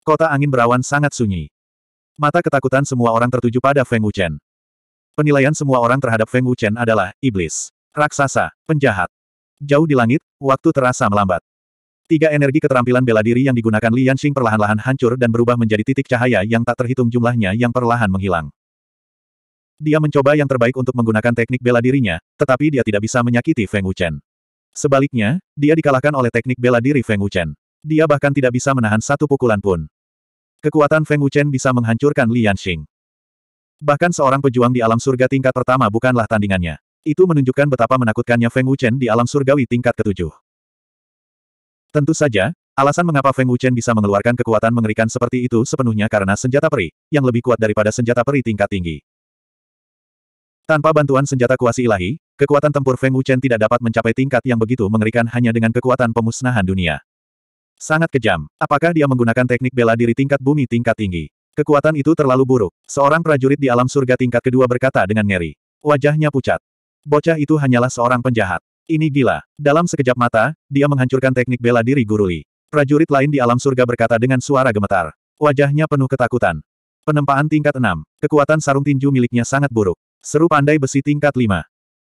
Kota angin berawan sangat sunyi. Mata ketakutan semua orang tertuju pada Feng Wuchen. Penilaian semua orang terhadap Feng Wuchen adalah iblis, raksasa, penjahat. Jauh di langit, waktu terasa melambat. Tiga energi keterampilan bela diri yang digunakan Li Yanxing perlahan-lahan hancur dan berubah menjadi titik cahaya yang tak terhitung jumlahnya yang perlahan menghilang. Dia mencoba yang terbaik untuk menggunakan teknik bela dirinya, tetapi dia tidak bisa menyakiti Feng Wuchen. Sebaliknya, dia dikalahkan oleh teknik bela diri Feng Wuchen. Dia bahkan tidak bisa menahan satu pukulan pun. Kekuatan Feng Wuchen bisa menghancurkan Li Yanxing. Bahkan seorang pejuang di alam surga tingkat pertama bukanlah tandingannya. Itu menunjukkan betapa menakutkannya Feng Wuchen di alam surgawi tingkat ketujuh. Tentu saja, alasan mengapa Feng Wuchen bisa mengeluarkan kekuatan mengerikan seperti itu sepenuhnya karena senjata peri, yang lebih kuat daripada senjata peri tingkat tinggi. Tanpa bantuan senjata kuasi ilahi, kekuatan tempur Feng Wuchen tidak dapat mencapai tingkat yang begitu mengerikan hanya dengan kekuatan pemusnahan dunia. Sangat kejam. Apakah dia menggunakan teknik bela diri tingkat bumi tingkat tinggi? Kekuatan itu terlalu buruk. Seorang prajurit di alam surga tingkat kedua berkata dengan ngeri. Wajahnya pucat. Bocah itu hanyalah seorang penjahat. Ini gila. Dalam sekejap mata, dia menghancurkan teknik bela diri Guru Li. Prajurit lain di alam surga berkata dengan suara gemetar. Wajahnya penuh ketakutan. Penempaan tingkat 6. Kekuatan sarung tinju miliknya sangat buruk. Seru pandai besi tingkat 5.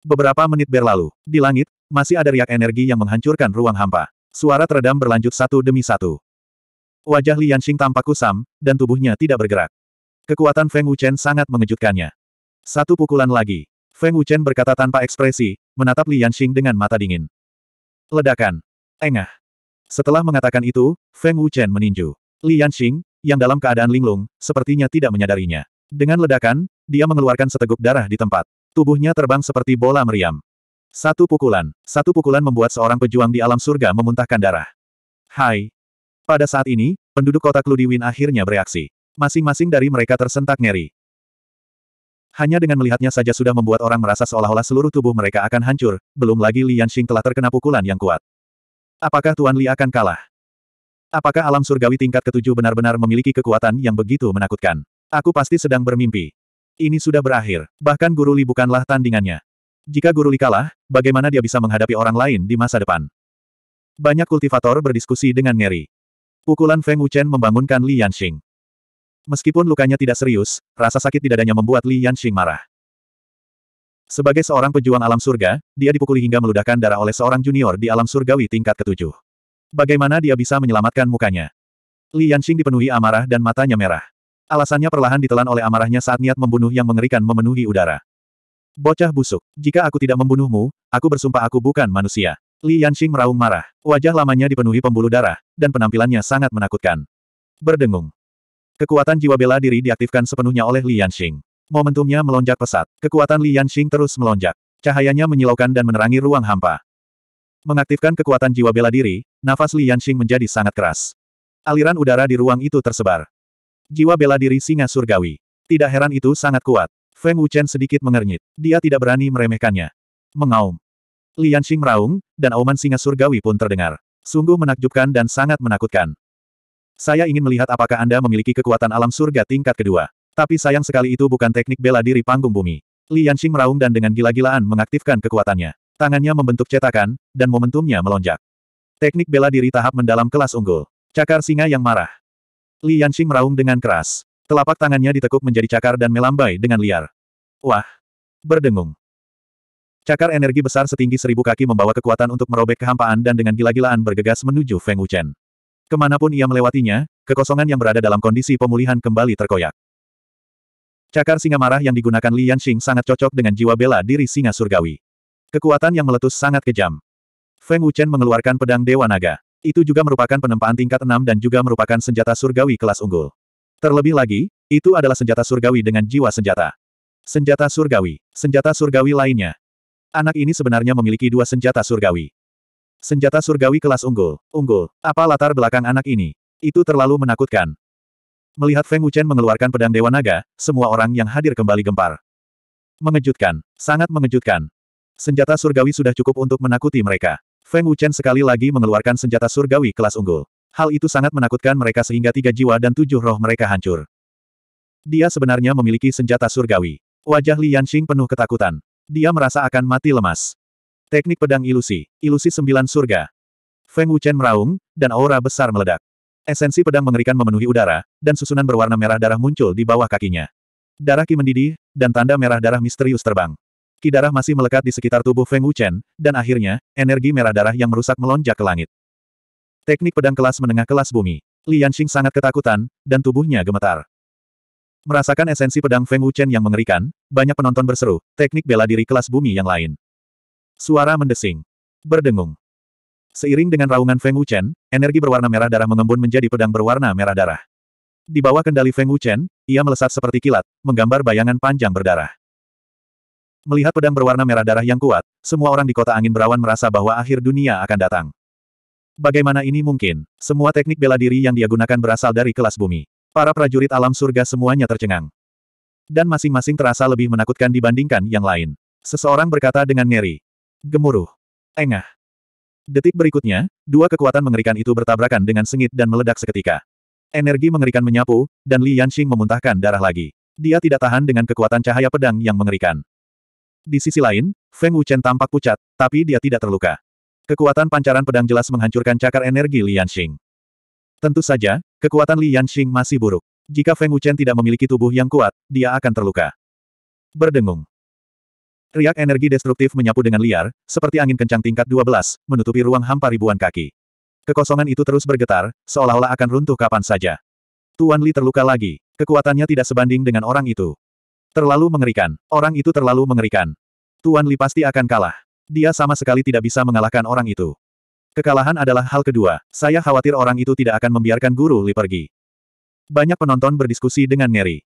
Beberapa menit berlalu. Di langit, masih ada riak energi yang menghancurkan ruang hampa. Suara teredam berlanjut satu demi satu. Wajah Lian Xing tampak kusam, dan tubuhnya tidak bergerak. Kekuatan Feng Wuchen sangat mengejutkannya. Satu pukulan lagi. Feng Wuchen berkata tanpa ekspresi, menatap Lian Xing dengan mata dingin. Ledakan. Engah. Setelah mengatakan itu, Feng Wuchen meninju. Lian Xing, yang dalam keadaan linglung, sepertinya tidak menyadarinya. Dengan ledakan, dia mengeluarkan seteguk darah di tempat. Tubuhnya terbang seperti bola meriam. Satu pukulan. Satu pukulan membuat seorang pejuang di alam surga memuntahkan darah. Hai. Pada saat ini, penduduk kota Kludiwin akhirnya bereaksi. Masing-masing dari mereka tersentak ngeri. Hanya dengan melihatnya saja sudah membuat orang merasa seolah-olah seluruh tubuh mereka akan hancur, belum lagi Li Yanxing telah terkena pukulan yang kuat. Apakah Tuan Li akan kalah? Apakah alam surgawi tingkat ketujuh benar-benar memiliki kekuatan yang begitu menakutkan? Aku pasti sedang bermimpi. Ini sudah berakhir, bahkan guru Li bukanlah tandingannya. Jika Guru Li kalah, bagaimana dia bisa menghadapi orang lain di masa depan? Banyak kultivator berdiskusi dengan ngeri. Pukulan Feng Wuchen membangunkan Li Yanxing. Meskipun lukanya tidak serius, rasa sakit di dadanya membuat Li Yanxing marah. Sebagai seorang pejuang alam surga, dia dipukuli hingga meludahkan darah oleh seorang junior di alam surgawi tingkat ketujuh. Bagaimana dia bisa menyelamatkan mukanya? Li Yanxing dipenuhi amarah dan matanya merah. Alasannya perlahan ditelan oleh amarahnya saat niat membunuh yang mengerikan memenuhi udara. Bocah busuk, jika aku tidak membunuhmu, aku bersumpah aku bukan manusia. Li Yanxing meraung marah. Wajah lamanya dipenuhi pembuluh darah, dan penampilannya sangat menakutkan. Berdengung. Kekuatan jiwa bela diri diaktifkan sepenuhnya oleh Li Yanxing. Momentumnya melonjak pesat. Kekuatan Li Yanxing terus melonjak. Cahayanya menyilaukan dan menerangi ruang hampa. Mengaktifkan kekuatan jiwa bela diri, nafas Li Yanxing menjadi sangat keras. Aliran udara di ruang itu tersebar. Jiwa bela diri singa surgawi. Tidak heran itu sangat kuat. Feng Wuchen sedikit mengernyit. Dia tidak berani meremehkannya. Mengaum. Lian Xing meraung, dan auman singa surgawi pun terdengar. Sungguh menakjubkan dan sangat menakutkan. Saya ingin melihat apakah Anda memiliki kekuatan alam surga tingkat kedua. Tapi sayang sekali itu bukan teknik bela diri panggung bumi. Li Xing meraung dan dengan gila-gilaan mengaktifkan kekuatannya. Tangannya membentuk cetakan, dan momentumnya melonjak. Teknik bela diri tahap mendalam kelas unggul. Cakar singa yang marah. Li Xing meraung dengan keras. Telapak tangannya ditekuk menjadi cakar dan melambai dengan liar. Wah! Berdengung. Cakar energi besar setinggi seribu kaki membawa kekuatan untuk merobek kehampaan dan dengan gila-gilaan bergegas menuju Feng Wuchen. Kemanapun ia melewatinya, kekosongan yang berada dalam kondisi pemulihan kembali terkoyak. Cakar singa marah yang digunakan Li Yanxing sangat cocok dengan jiwa bela diri singa surgawi. Kekuatan yang meletus sangat kejam. Feng Wuchen mengeluarkan pedang Dewa Naga. Itu juga merupakan penempaan tingkat enam dan juga merupakan senjata surgawi kelas unggul. Terlebih lagi, itu adalah senjata surgawi dengan jiwa senjata. Senjata surgawi, senjata surgawi lainnya. Anak ini sebenarnya memiliki dua senjata surgawi. Senjata surgawi kelas unggul, unggul, apa latar belakang anak ini? Itu terlalu menakutkan. Melihat Feng Wuchen mengeluarkan pedang Dewa Naga, semua orang yang hadir kembali gempar. Mengejutkan, sangat mengejutkan. Senjata surgawi sudah cukup untuk menakuti mereka. Feng Wuchen sekali lagi mengeluarkan senjata surgawi kelas unggul. Hal itu sangat menakutkan mereka sehingga tiga jiwa dan tujuh roh mereka hancur. Dia sebenarnya memiliki senjata surgawi. Wajah Li Yanxing penuh ketakutan. Dia merasa akan mati lemas. Teknik pedang ilusi. Ilusi sembilan surga. Feng Wuchen meraung, dan aura besar meledak. Esensi pedang mengerikan memenuhi udara, dan susunan berwarna merah darah muncul di bawah kakinya. Darah Ki mendidih, dan tanda merah darah misterius terbang. Ki darah masih melekat di sekitar tubuh Feng Wuchen, dan akhirnya, energi merah darah yang merusak melonjak ke langit. Teknik pedang kelas menengah kelas bumi. Lian Xing sangat ketakutan, dan tubuhnya gemetar. Merasakan esensi pedang Feng Wuchen yang mengerikan, banyak penonton berseru, teknik bela diri kelas bumi yang lain. Suara mendesing. Berdengung. Seiring dengan raungan Feng Wuchen, energi berwarna merah darah mengembun menjadi pedang berwarna merah darah. Di bawah kendali Feng Wuchen, ia melesat seperti kilat, menggambar bayangan panjang berdarah. Melihat pedang berwarna merah darah yang kuat, semua orang di kota angin berawan merasa bahwa akhir dunia akan datang. Bagaimana ini mungkin? Semua teknik bela diri yang dia gunakan berasal dari kelas bumi. Para prajurit alam surga semuanya tercengang. Dan masing-masing terasa lebih menakutkan dibandingkan yang lain. Seseorang berkata dengan ngeri. Gemuruh. Engah. Detik berikutnya, dua kekuatan mengerikan itu bertabrakan dengan sengit dan meledak seketika. Energi mengerikan menyapu, dan Li Yanxing memuntahkan darah lagi. Dia tidak tahan dengan kekuatan cahaya pedang yang mengerikan. Di sisi lain, Feng Wuchen tampak pucat, tapi dia tidak terluka. Kekuatan pancaran pedang jelas menghancurkan cakar energi Lian Xing. Tentu saja, kekuatan Lian Xing masih buruk. Jika Feng Wuchen tidak memiliki tubuh yang kuat, dia akan terluka. Berdengung. Riak energi destruktif menyapu dengan liar, seperti angin kencang tingkat 12, menutupi ruang hampa ribuan kaki. Kekosongan itu terus bergetar, seolah-olah akan runtuh kapan saja. Tuan Li terluka lagi, kekuatannya tidak sebanding dengan orang itu. Terlalu mengerikan, orang itu terlalu mengerikan. Tuan Li pasti akan kalah. Dia sama sekali tidak bisa mengalahkan orang itu. Kekalahan adalah hal kedua. Saya khawatir orang itu tidak akan membiarkan guru Li pergi. Banyak penonton berdiskusi dengan ngeri.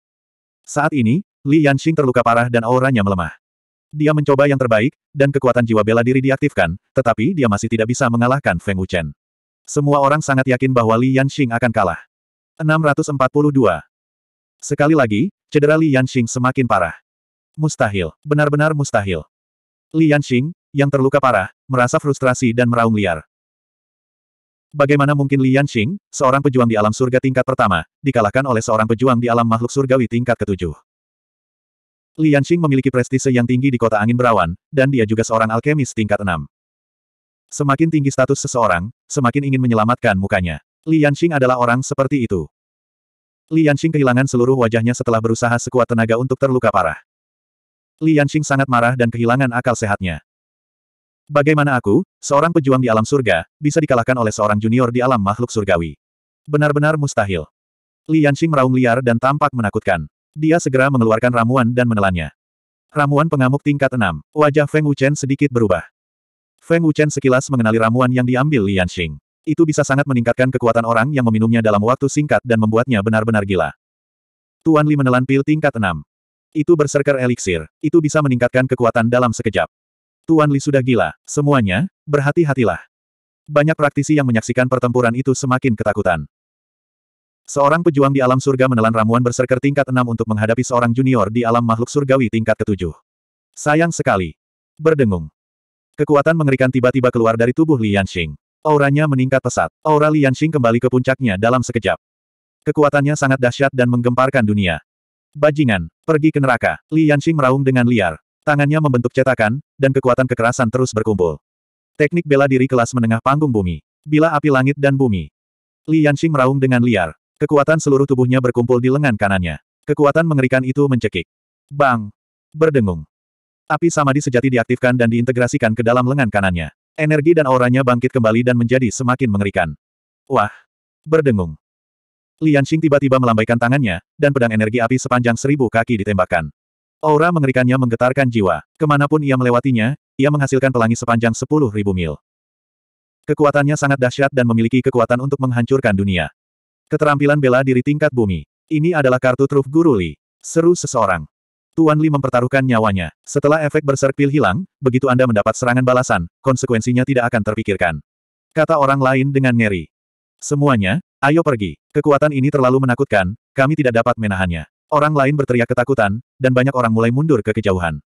Saat ini, Li Yanxing terluka parah dan auranya melemah. Dia mencoba yang terbaik, dan kekuatan jiwa bela diri diaktifkan, tetapi dia masih tidak bisa mengalahkan Feng Wuchen. Semua orang sangat yakin bahwa Li Yanxing akan kalah. 642. Sekali lagi, cedera Li Yanxing semakin parah. Mustahil, benar-benar mustahil. Li Yanxing, yang terluka parah, merasa frustrasi dan meraung liar. Bagaimana mungkin Li Yanxing, seorang pejuang di alam surga tingkat pertama, dikalahkan oleh seorang pejuang di alam makhluk surgawi tingkat ketujuh? Li Yanxing memiliki prestise yang tinggi di kota angin berawan, dan dia juga seorang alkemis tingkat enam. Semakin tinggi status seseorang, semakin ingin menyelamatkan mukanya. Li Yanxing adalah orang seperti itu. Li Yanxing kehilangan seluruh wajahnya setelah berusaha sekuat tenaga untuk terluka parah. Li Yanxing sangat marah dan kehilangan akal sehatnya. Bagaimana aku, seorang pejuang di alam surga, bisa dikalahkan oleh seorang junior di alam makhluk surgawi? Benar-benar mustahil. Li Yanxing meraung liar dan tampak menakutkan. Dia segera mengeluarkan ramuan dan menelannya. Ramuan pengamuk tingkat 6. Wajah Feng Wuchen sedikit berubah. Feng Wuchen sekilas mengenali ramuan yang diambil Li Yanxing. Itu bisa sangat meningkatkan kekuatan orang yang meminumnya dalam waktu singkat dan membuatnya benar-benar gila. Tuan Li menelan pil tingkat 6. Itu berserker eliksir. Itu bisa meningkatkan kekuatan dalam sekejap. Tuan Li sudah gila, semuanya, berhati-hatilah. Banyak praktisi yang menyaksikan pertempuran itu semakin ketakutan. Seorang pejuang di alam surga menelan ramuan berserker tingkat 6 untuk menghadapi seorang junior di alam makhluk surgawi tingkat ketujuh. Sayang sekali. Berdengung. Kekuatan mengerikan tiba-tiba keluar dari tubuh Li Yanxing. Auranya meningkat pesat. Aura Li Yanxing kembali ke puncaknya dalam sekejap. Kekuatannya sangat dahsyat dan menggemparkan dunia. Bajingan, pergi ke neraka. Li Yanxing meraung dengan liar. Tangannya membentuk cetakan, dan kekuatan kekerasan terus berkumpul. Teknik bela diri kelas menengah panggung bumi. Bila api langit dan bumi. Li Yanxing meraung dengan liar. Kekuatan seluruh tubuhnya berkumpul di lengan kanannya. Kekuatan mengerikan itu mencekik. Bang! Berdengung. Api samadi sejati diaktifkan dan diintegrasikan ke dalam lengan kanannya. Energi dan auranya bangkit kembali dan menjadi semakin mengerikan. Wah! Berdengung. Li Yanxing tiba-tiba melambaikan tangannya, dan pedang energi api sepanjang seribu kaki ditembakkan. Aura mengerikannya menggetarkan jiwa. Kemanapun ia melewatinya, ia menghasilkan pelangi sepanjang sepuluh ribu mil. Kekuatannya sangat dahsyat dan memiliki kekuatan untuk menghancurkan dunia. Keterampilan bela diri tingkat bumi. Ini adalah kartu truf Guru Li. Seru seseorang. Tuan Li mempertaruhkan nyawanya. Setelah efek berserk pil hilang, begitu Anda mendapat serangan balasan, konsekuensinya tidak akan terpikirkan. Kata orang lain dengan ngeri. Semuanya, ayo pergi. Kekuatan ini terlalu menakutkan, kami tidak dapat menahannya. Orang lain berteriak ketakutan, dan banyak orang mulai mundur ke kejauhan.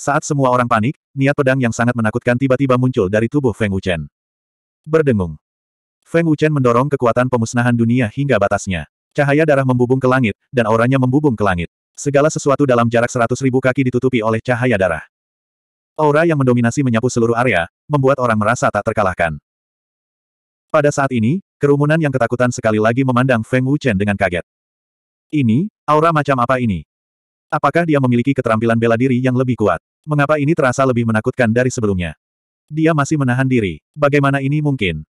Saat semua orang panik, niat pedang yang sangat menakutkan tiba-tiba muncul dari tubuh Feng Wuchen. Berdengung. Feng Wuchen mendorong kekuatan pemusnahan dunia hingga batasnya. Cahaya darah membubung ke langit, dan auranya membubung ke langit. Segala sesuatu dalam jarak seratus ribu kaki ditutupi oleh cahaya darah. Aura yang mendominasi menyapu seluruh area, membuat orang merasa tak terkalahkan. Pada saat ini, kerumunan yang ketakutan sekali lagi memandang Feng Wuchen dengan kaget. Ini, aura macam apa ini? Apakah dia memiliki keterampilan bela diri yang lebih kuat? Mengapa ini terasa lebih menakutkan dari sebelumnya? Dia masih menahan diri. Bagaimana ini mungkin?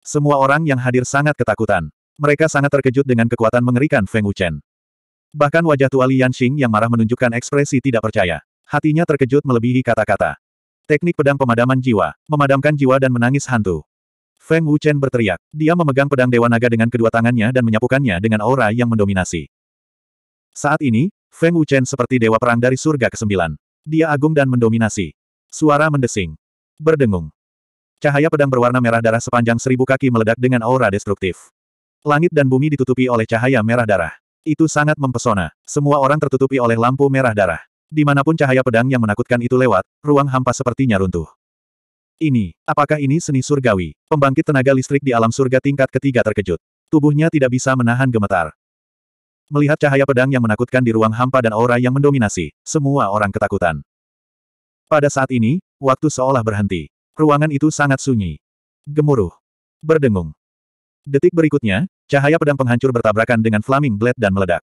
Semua orang yang hadir sangat ketakutan. Mereka sangat terkejut dengan kekuatan mengerikan Feng Wuchen. Bahkan wajah tua Lian Xing yang marah menunjukkan ekspresi tidak percaya. Hatinya terkejut melebihi kata-kata. Teknik pedang pemadaman jiwa, memadamkan jiwa dan menangis hantu. Feng Wuchen berteriak. Dia memegang pedang Dewa Naga dengan kedua tangannya dan menyapukannya dengan aura yang mendominasi. Saat ini, Feng Wuchen seperti dewa perang dari surga ke-9. Dia agung dan mendominasi. Suara mendesing. Berdengung. Cahaya pedang berwarna merah darah sepanjang seribu kaki meledak dengan aura destruktif. Langit dan bumi ditutupi oleh cahaya merah darah. Itu sangat mempesona. Semua orang tertutupi oleh lampu merah darah. Dimanapun cahaya pedang yang menakutkan itu lewat, ruang hampa sepertinya runtuh. Ini, apakah ini seni surgawi? Pembangkit tenaga listrik di alam surga tingkat ketiga terkejut. Tubuhnya tidak bisa menahan gemetar. Melihat cahaya pedang yang menakutkan di ruang hampa dan aura yang mendominasi, semua orang ketakutan. Pada saat ini, waktu seolah berhenti. Ruangan itu sangat sunyi. Gemuruh. Berdengung. Detik berikutnya, cahaya pedang penghancur bertabrakan dengan flaming blade dan meledak.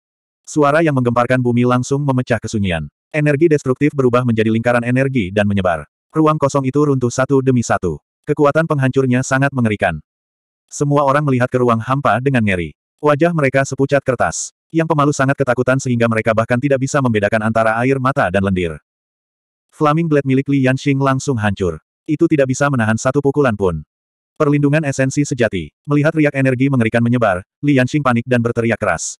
Suara yang menggemparkan bumi langsung memecah kesunyian. Energi destruktif berubah menjadi lingkaran energi dan menyebar. Ruang kosong itu runtuh satu demi satu. Kekuatan penghancurnya sangat mengerikan. Semua orang melihat ke ruang hampa dengan ngeri. Wajah mereka sepucat kertas yang pemalu sangat ketakutan sehingga mereka bahkan tidak bisa membedakan antara air mata dan lendir. Flaming Blade milik Li Yanxing langsung hancur. Itu tidak bisa menahan satu pukulan pun. Perlindungan esensi sejati. Melihat riak energi mengerikan menyebar, Li Yanxing panik dan berteriak keras.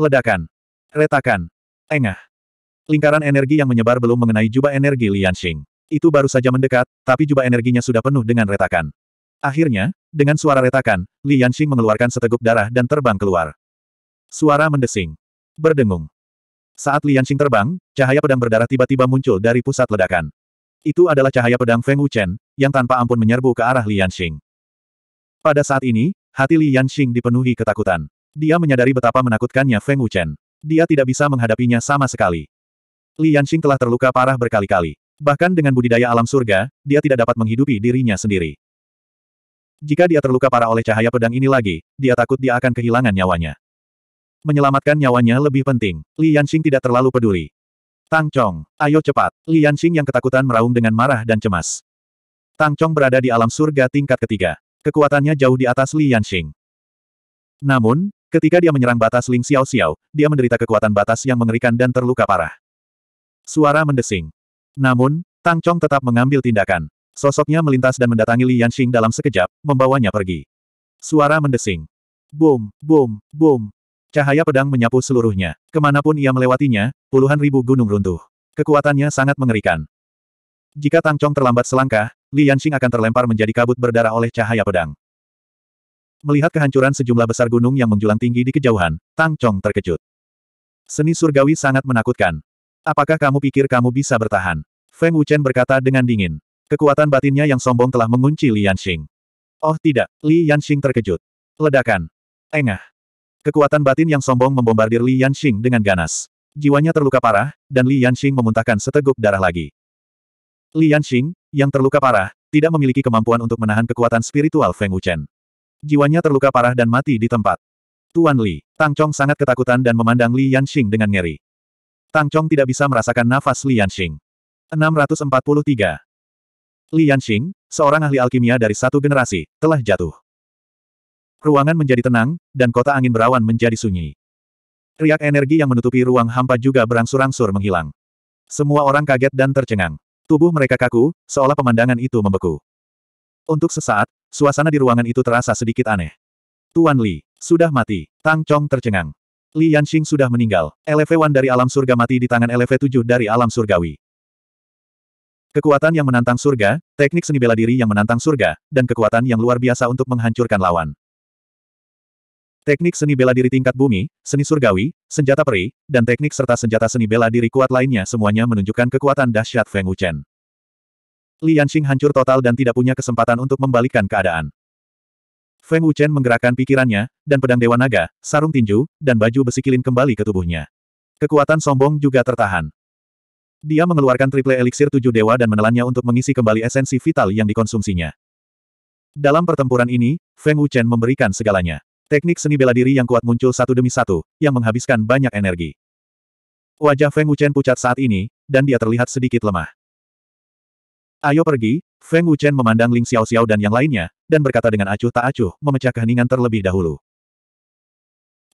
Ledakan. Retakan. Engah. Lingkaran energi yang menyebar belum mengenai jubah energi Li Yanxing. Itu baru saja mendekat, tapi jubah energinya sudah penuh dengan retakan. Akhirnya, dengan suara retakan, Li Yanxing mengeluarkan seteguk darah dan terbang keluar. Suara mendesing. Berdengung. Saat Lian Xing terbang, cahaya pedang berdarah tiba-tiba muncul dari pusat ledakan. Itu adalah cahaya pedang Feng Wuchen, yang tanpa ampun menyerbu ke arah Lian Xing. Pada saat ini, hati Lian Xing dipenuhi ketakutan. Dia menyadari betapa menakutkannya Feng Wuchen. Dia tidak bisa menghadapinya sama sekali. Lian Xing telah terluka parah berkali-kali. Bahkan dengan budidaya alam surga, dia tidak dapat menghidupi dirinya sendiri. Jika dia terluka parah oleh cahaya pedang ini lagi, dia takut dia akan kehilangan nyawanya. Menyelamatkan nyawanya lebih penting. Li Yanxing tidak terlalu peduli. Tang Chong, ayo cepat. Li Yanxing yang ketakutan meraung dengan marah dan cemas. Tang Chong berada di alam surga tingkat ketiga. Kekuatannya jauh di atas Li Yanxing. Namun, ketika dia menyerang batas Ling Xiao Xiao, dia menderita kekuatan batas yang mengerikan dan terluka parah. Suara mendesing. Namun, Tang Chong tetap mengambil tindakan. Sosoknya melintas dan mendatangi Li Yanxing dalam sekejap, membawanya pergi. Suara mendesing. Boom, boom, boom, Cahaya pedang menyapu seluruhnya. Kemanapun ia melewatinya, puluhan ribu gunung runtuh. Kekuatannya sangat mengerikan. Jika Tang Tangcong terlambat selangkah, Li Yanxing akan terlempar menjadi kabut berdarah oleh cahaya pedang. Melihat kehancuran sejumlah besar gunung yang menjulang tinggi di kejauhan, Tang Tangcong terkejut. Seni surgawi sangat menakutkan. Apakah kamu pikir kamu bisa bertahan? Feng Wuchen berkata dengan dingin. Kekuatan batinnya yang sombong telah mengunci Li Yanxing. Oh tidak, Li Yanxing terkejut. Ledakan. Engah. Kekuatan batin yang sombong membombardir Li Yanxing dengan ganas. Jiwanya terluka parah, dan Li Yanxing memuntahkan seteguk darah lagi. Li Yanxing, yang terluka parah, tidak memiliki kemampuan untuk menahan kekuatan spiritual Feng Wuchen. Jiwanya terluka parah dan mati di tempat. Tuan Li, Tang Chong sangat ketakutan dan memandang Li Yanxing dengan ngeri. Tang Chong tidak bisa merasakan nafas Li Yanxing. 643. Li Yanxing, seorang ahli alkimia dari satu generasi, telah jatuh. Ruangan menjadi tenang, dan kota angin berawan menjadi sunyi. Riak energi yang menutupi ruang hampa juga berangsur-angsur menghilang. Semua orang kaget dan tercengang. Tubuh mereka kaku, seolah pemandangan itu membeku. Untuk sesaat, suasana di ruangan itu terasa sedikit aneh. Tuan Li, sudah mati. Tang Chong tercengang. Li Yanxing sudah meninggal. LV1 dari alam surga mati di tangan LV7 dari alam surgawi. Kekuatan yang menantang surga, teknik seni bela diri yang menantang surga, dan kekuatan yang luar biasa untuk menghancurkan lawan. Teknik seni bela diri tingkat bumi, seni surgawi, senjata peri, dan teknik serta senjata seni bela diri kuat lainnya semuanya menunjukkan kekuatan dahsyat Feng Wuchen. Li Yanxing hancur total dan tidak punya kesempatan untuk membalikkan keadaan. Feng Wuchen menggerakkan pikirannya, dan pedang Dewa Naga, sarung tinju, dan baju besi kilin kembali ke tubuhnya. Kekuatan sombong juga tertahan. Dia mengeluarkan triple eliksir tujuh dewa dan menelannya untuk mengisi kembali esensi vital yang dikonsumsinya. Dalam pertempuran ini, Feng Wuchen memberikan segalanya. Teknik seni bela diri yang kuat muncul satu demi satu, yang menghabiskan banyak energi. Wajah Feng Wuchen pucat saat ini, dan dia terlihat sedikit lemah. Ayo pergi, Feng Wuchen memandang Ling Xiao Xiao dan yang lainnya, dan berkata dengan acuh tak acuh, memecah keheningan terlebih dahulu.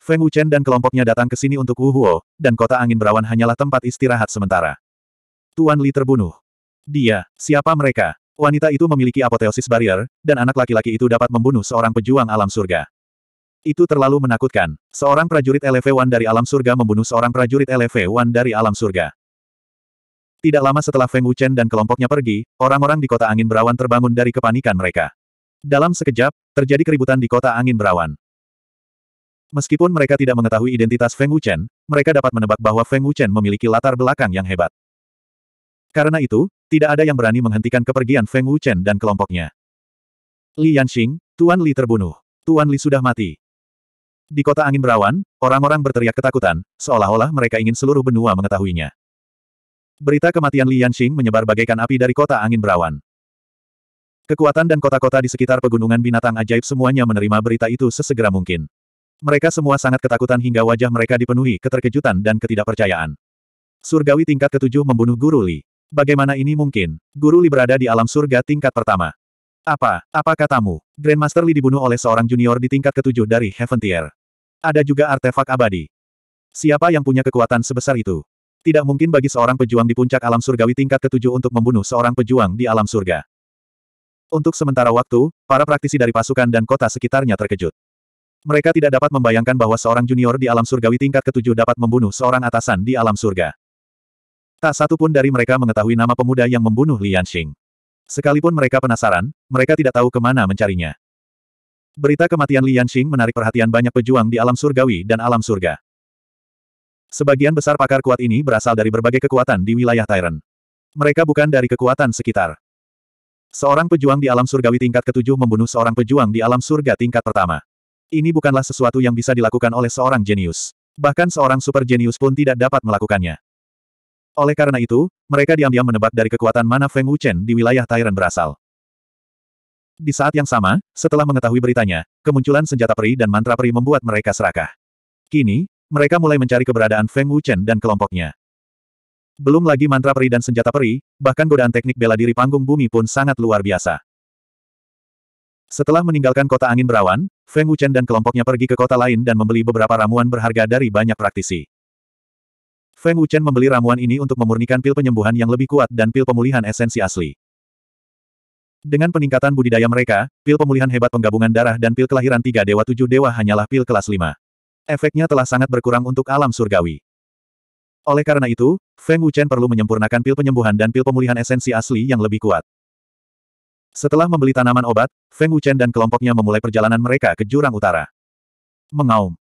Feng Wuchen dan kelompoknya datang ke sini untuk Wu Huo, dan kota angin berawan hanyalah tempat istirahat sementara. Tuan Li terbunuh. Dia, siapa mereka? Wanita itu memiliki apoteosis barrier, dan anak laki-laki itu dapat membunuh seorang pejuang alam surga. Itu terlalu menakutkan. Seorang prajurit LV1 dari alam surga membunuh seorang prajurit LV1 dari alam surga. Tidak lama setelah Feng Wuchen dan kelompoknya pergi, orang-orang di kota angin berawan terbangun dari kepanikan mereka. Dalam sekejap, terjadi keributan di kota angin berawan. Meskipun mereka tidak mengetahui identitas Feng Wuchen, mereka dapat menebak bahwa Feng Wuchen memiliki latar belakang yang hebat. Karena itu, tidak ada yang berani menghentikan kepergian Feng Wuchen dan kelompoknya. Li Yanxing, Tuan Li terbunuh. Tuan Li sudah mati. Di kota angin berawan, orang-orang berteriak ketakutan, seolah-olah mereka ingin seluruh benua mengetahuinya. Berita kematian Li Yanxing menyebar bagaikan api dari kota angin berawan. Kekuatan dan kota-kota di sekitar pegunungan binatang ajaib semuanya menerima berita itu sesegera mungkin. Mereka semua sangat ketakutan hingga wajah mereka dipenuhi keterkejutan dan ketidakpercayaan. Surgawi tingkat ketujuh membunuh Guru Li. Bagaimana ini mungkin? Guru Li berada di alam surga tingkat pertama. Apa, apa katamu? Grandmaster Li dibunuh oleh seorang junior di tingkat ketujuh dari Heaven Tier. Ada juga artefak abadi. Siapa yang punya kekuatan sebesar itu? Tidak mungkin bagi seorang pejuang di puncak alam surgawi tingkat ketujuh untuk membunuh seorang pejuang di alam surga. Untuk sementara waktu, para praktisi dari pasukan dan kota sekitarnya terkejut. Mereka tidak dapat membayangkan bahwa seorang junior di alam surgawi tingkat ketujuh dapat membunuh seorang atasan di alam surga. Tak satu pun dari mereka mengetahui nama pemuda yang membunuh Lian Xing. Sekalipun mereka penasaran, mereka tidak tahu kemana mencarinya. Berita kematian Li Yanxing menarik perhatian banyak pejuang di alam surgawi dan alam surga. Sebagian besar pakar kuat ini berasal dari berbagai kekuatan di wilayah Tyren. Mereka bukan dari kekuatan sekitar. Seorang pejuang di alam surgawi tingkat ketujuh membunuh seorang pejuang di alam surga tingkat pertama. Ini bukanlah sesuatu yang bisa dilakukan oleh seorang jenius. Bahkan seorang super jenius pun tidak dapat melakukannya. Oleh karena itu, mereka diam-diam menebak dari kekuatan mana Feng Wuchen di wilayah Tairen berasal. Di saat yang sama, setelah mengetahui beritanya, kemunculan senjata peri dan mantra peri membuat mereka serakah. Kini, mereka mulai mencari keberadaan Feng Wuchen dan kelompoknya. Belum lagi mantra peri dan senjata peri, bahkan godaan teknik bela diri panggung bumi pun sangat luar biasa. Setelah meninggalkan kota angin berawan, Feng Wuchen dan kelompoknya pergi ke kota lain dan membeli beberapa ramuan berharga dari banyak praktisi. Feng Wuchen membeli ramuan ini untuk memurnikan pil penyembuhan yang lebih kuat dan pil pemulihan esensi asli. Dengan peningkatan budidaya mereka, pil pemulihan hebat penggabungan darah dan pil kelahiran tiga dewa tujuh dewa hanyalah pil kelas lima. Efeknya telah sangat berkurang untuk alam surgawi. Oleh karena itu, Feng Wuchen perlu menyempurnakan pil penyembuhan dan pil pemulihan esensi asli yang lebih kuat. Setelah membeli tanaman obat, Feng Wuchen dan kelompoknya memulai perjalanan mereka ke jurang utara. Mengaum.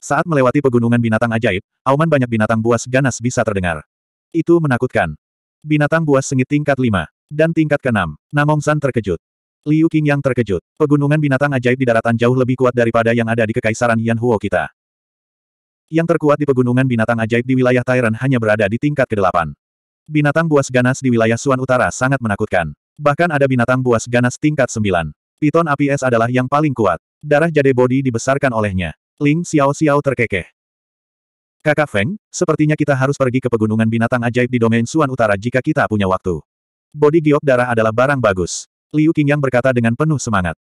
Saat melewati pegunungan binatang ajaib, auman banyak binatang buas ganas bisa terdengar. Itu menakutkan. Binatang buas sengit tingkat 5 dan tingkat ke-6. Namong San terkejut. Liu King yang terkejut. Pegunungan binatang ajaib di daratan jauh lebih kuat daripada yang ada di kekaisaran Yan Huo kita. Yang terkuat di pegunungan binatang ajaib di wilayah Tyran hanya berada di tingkat ke-8. Binatang buas ganas di wilayah Suan Utara sangat menakutkan. Bahkan ada binatang buas ganas tingkat 9. Piton api es adalah yang paling kuat. Darah jade bodi dibesarkan olehnya. Ling Xiao Xiao terkekeh. Kakak Feng, sepertinya kita harus pergi ke pegunungan binatang ajaib di domain Suan Utara jika kita punya waktu. Bodi giok darah adalah barang bagus. Liu Qingyang berkata dengan penuh semangat.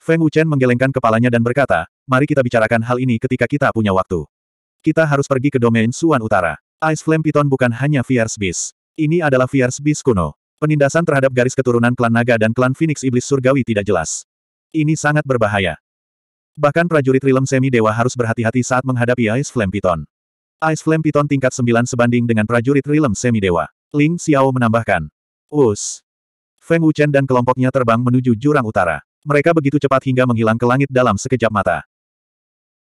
Feng Wuchen menggelengkan kepalanya dan berkata, mari kita bicarakan hal ini ketika kita punya waktu. Kita harus pergi ke domain Suan Utara. Ice Flame Piton bukan hanya Fierce Beast. Ini adalah Fierce Beast kuno. Penindasan terhadap garis keturunan klan naga dan klan Phoenix Iblis Surgawi tidak jelas. Ini sangat berbahaya. Bahkan prajurit Rilem Semi Dewa harus berhati-hati saat menghadapi Ice Flame Piton. Ice Flame Piton tingkat 9 sebanding dengan prajurit Rilem Semi Dewa. Ling Xiao menambahkan. Us. Feng Wuchen dan kelompoknya terbang menuju jurang utara. Mereka begitu cepat hingga menghilang ke langit dalam sekejap mata.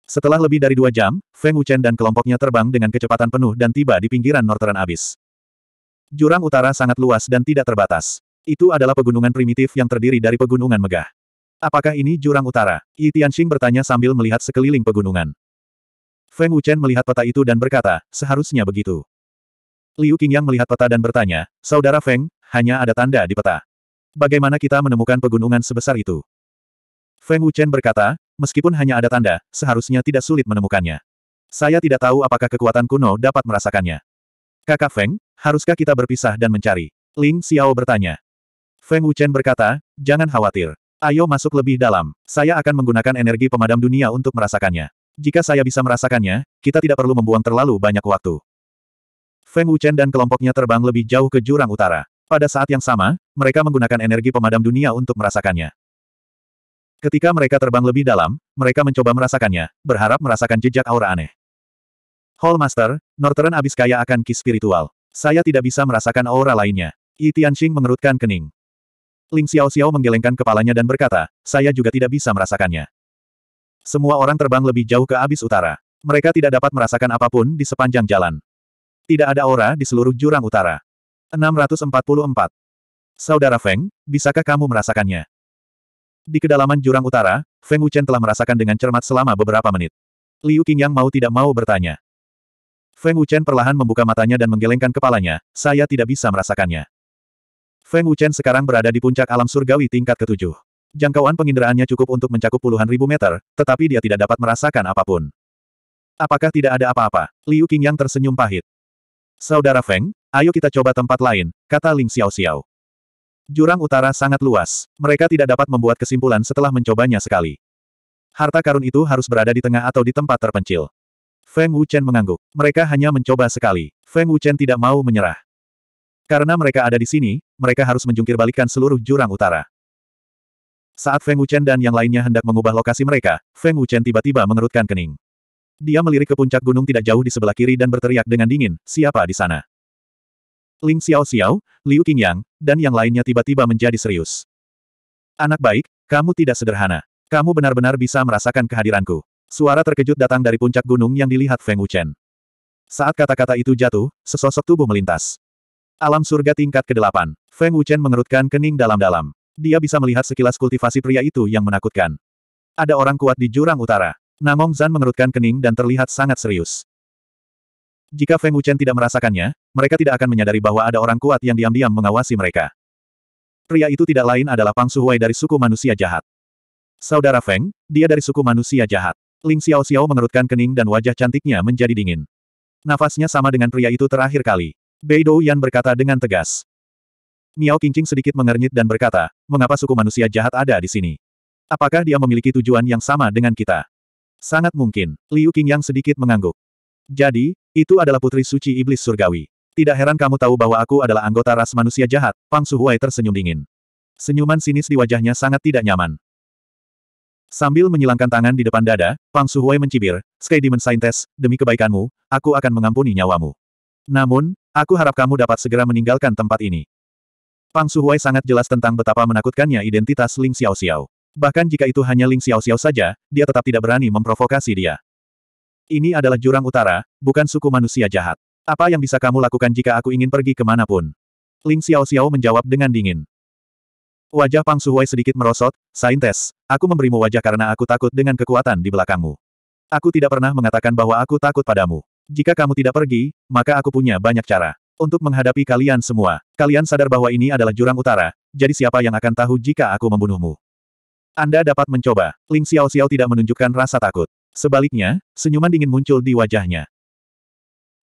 Setelah lebih dari dua jam, Feng Wuchen dan kelompoknya terbang dengan kecepatan penuh dan tiba di pinggiran Northern Abyss. Jurang utara sangat luas dan tidak terbatas. Itu adalah pegunungan primitif yang terdiri dari pegunungan megah. Apakah ini jurang utara? Yi Tianxing bertanya sambil melihat sekeliling pegunungan. Feng Wuchen melihat peta itu dan berkata, seharusnya begitu. Liu Qingyang melihat peta dan bertanya, Saudara Feng, hanya ada tanda di peta. Bagaimana kita menemukan pegunungan sebesar itu? Feng Wuchen berkata, meskipun hanya ada tanda, seharusnya tidak sulit menemukannya. Saya tidak tahu apakah kekuatan kuno dapat merasakannya. Kakak Feng, haruskah kita berpisah dan mencari? Ling Xiao bertanya. Feng Wuchen berkata, jangan khawatir. Ayo masuk lebih dalam. Saya akan menggunakan energi pemadam dunia untuk merasakannya. Jika saya bisa merasakannya, kita tidak perlu membuang terlalu banyak waktu. Feng Wuchen dan kelompoknya terbang lebih jauh ke jurang utara. Pada saat yang sama, mereka menggunakan energi pemadam dunia untuk merasakannya. Ketika mereka terbang lebih dalam, mereka mencoba merasakannya, berharap merasakan jejak aura aneh. Hall Master, Northern Abyss Kaya akan ki spiritual. Saya tidak bisa merasakan aura lainnya. Yi Tianxing mengerutkan kening. Ling Xiao Xiao menggelengkan kepalanya dan berkata, saya juga tidak bisa merasakannya. Semua orang terbang lebih jauh ke abis utara. Mereka tidak dapat merasakan apapun di sepanjang jalan. Tidak ada aura di seluruh jurang utara. 644. Saudara Feng, bisakah kamu merasakannya? Di kedalaman jurang utara, Feng Wuchen telah merasakan dengan cermat selama beberapa menit. Liu yang mau tidak mau bertanya. Feng Wuchen perlahan membuka matanya dan menggelengkan kepalanya, saya tidak bisa merasakannya. Feng Wuchen sekarang berada di puncak alam surgawi tingkat ketujuh. Jangkauan penginderaannya cukup untuk mencakup puluhan ribu meter, tetapi dia tidak dapat merasakan apapun. Apakah tidak ada apa-apa? Liu yang tersenyum pahit. Saudara Feng, ayo kita coba tempat lain, kata Ling Xiao Xiao. Jurang utara sangat luas, mereka tidak dapat membuat kesimpulan setelah mencobanya sekali. Harta karun itu harus berada di tengah atau di tempat terpencil. Feng Wuchen mengangguk. Mereka hanya mencoba sekali. Feng Wuchen tidak mau menyerah. Karena mereka ada di sini, mereka harus menjungkir balikan seluruh jurang utara. Saat Feng Wuchen dan yang lainnya hendak mengubah lokasi mereka, Feng Wuchen tiba-tiba mengerutkan kening. Dia melirik ke puncak gunung tidak jauh di sebelah kiri dan berteriak dengan dingin, siapa di sana? Ling Xiao Xiao, Liu Qingyang, dan yang lainnya tiba-tiba menjadi serius. Anak baik, kamu tidak sederhana. Kamu benar-benar bisa merasakan kehadiranku. Suara terkejut datang dari puncak gunung yang dilihat Feng Wuchen. Saat kata-kata itu jatuh, sesosok tubuh melintas. Alam surga tingkat ke-8. Feng Wuchen mengerutkan kening dalam-dalam. Dia bisa melihat sekilas kultivasi pria itu yang menakutkan. Ada orang kuat di jurang utara. Namong Zan mengerutkan kening dan terlihat sangat serius. Jika Feng Wuchen tidak merasakannya, mereka tidak akan menyadari bahwa ada orang kuat yang diam-diam mengawasi mereka. Pria itu tidak lain adalah Pang Suhuai dari suku manusia jahat. Saudara Feng, dia dari suku manusia jahat. Ling Xiao Xiao mengerutkan kening dan wajah cantiknya menjadi dingin. Nafasnya sama dengan pria itu terakhir kali. Beidou Yan berkata dengan tegas. Miao Qingqing sedikit mengernyit dan berkata, mengapa suku manusia jahat ada di sini? Apakah dia memiliki tujuan yang sama dengan kita? Sangat mungkin, Liu Qingyang sedikit mengangguk. Jadi, itu adalah putri suci iblis surgawi. Tidak heran kamu tahu bahwa aku adalah anggota ras manusia jahat, Pang Suhuai tersenyum dingin. Senyuman sinis di wajahnya sangat tidak nyaman. Sambil menyilangkan tangan di depan dada, Pang Suhuai mencibir, Sky Demon Scientist, demi kebaikanmu, aku akan mengampuni nyawamu. Namun, Aku harap kamu dapat segera meninggalkan tempat ini. Pang Suhuai sangat jelas tentang betapa menakutkannya identitas Ling Xiao Xiao. Bahkan jika itu hanya Ling Xiao Xiao saja, dia tetap tidak berani memprovokasi dia. Ini adalah jurang utara, bukan suku manusia jahat. Apa yang bisa kamu lakukan jika aku ingin pergi kemanapun? Ling Xiao Xiao menjawab dengan dingin. Wajah Pang Suhuai sedikit merosot, Saintes, aku memberimu wajah karena aku takut dengan kekuatan di belakangmu. Aku tidak pernah mengatakan bahwa aku takut padamu. Jika kamu tidak pergi, maka aku punya banyak cara untuk menghadapi kalian semua. Kalian sadar bahwa ini adalah jurang utara, jadi siapa yang akan tahu jika aku membunuhmu? Anda dapat mencoba. Ling Xiao Xiao tidak menunjukkan rasa takut. Sebaliknya, senyuman dingin muncul di wajahnya.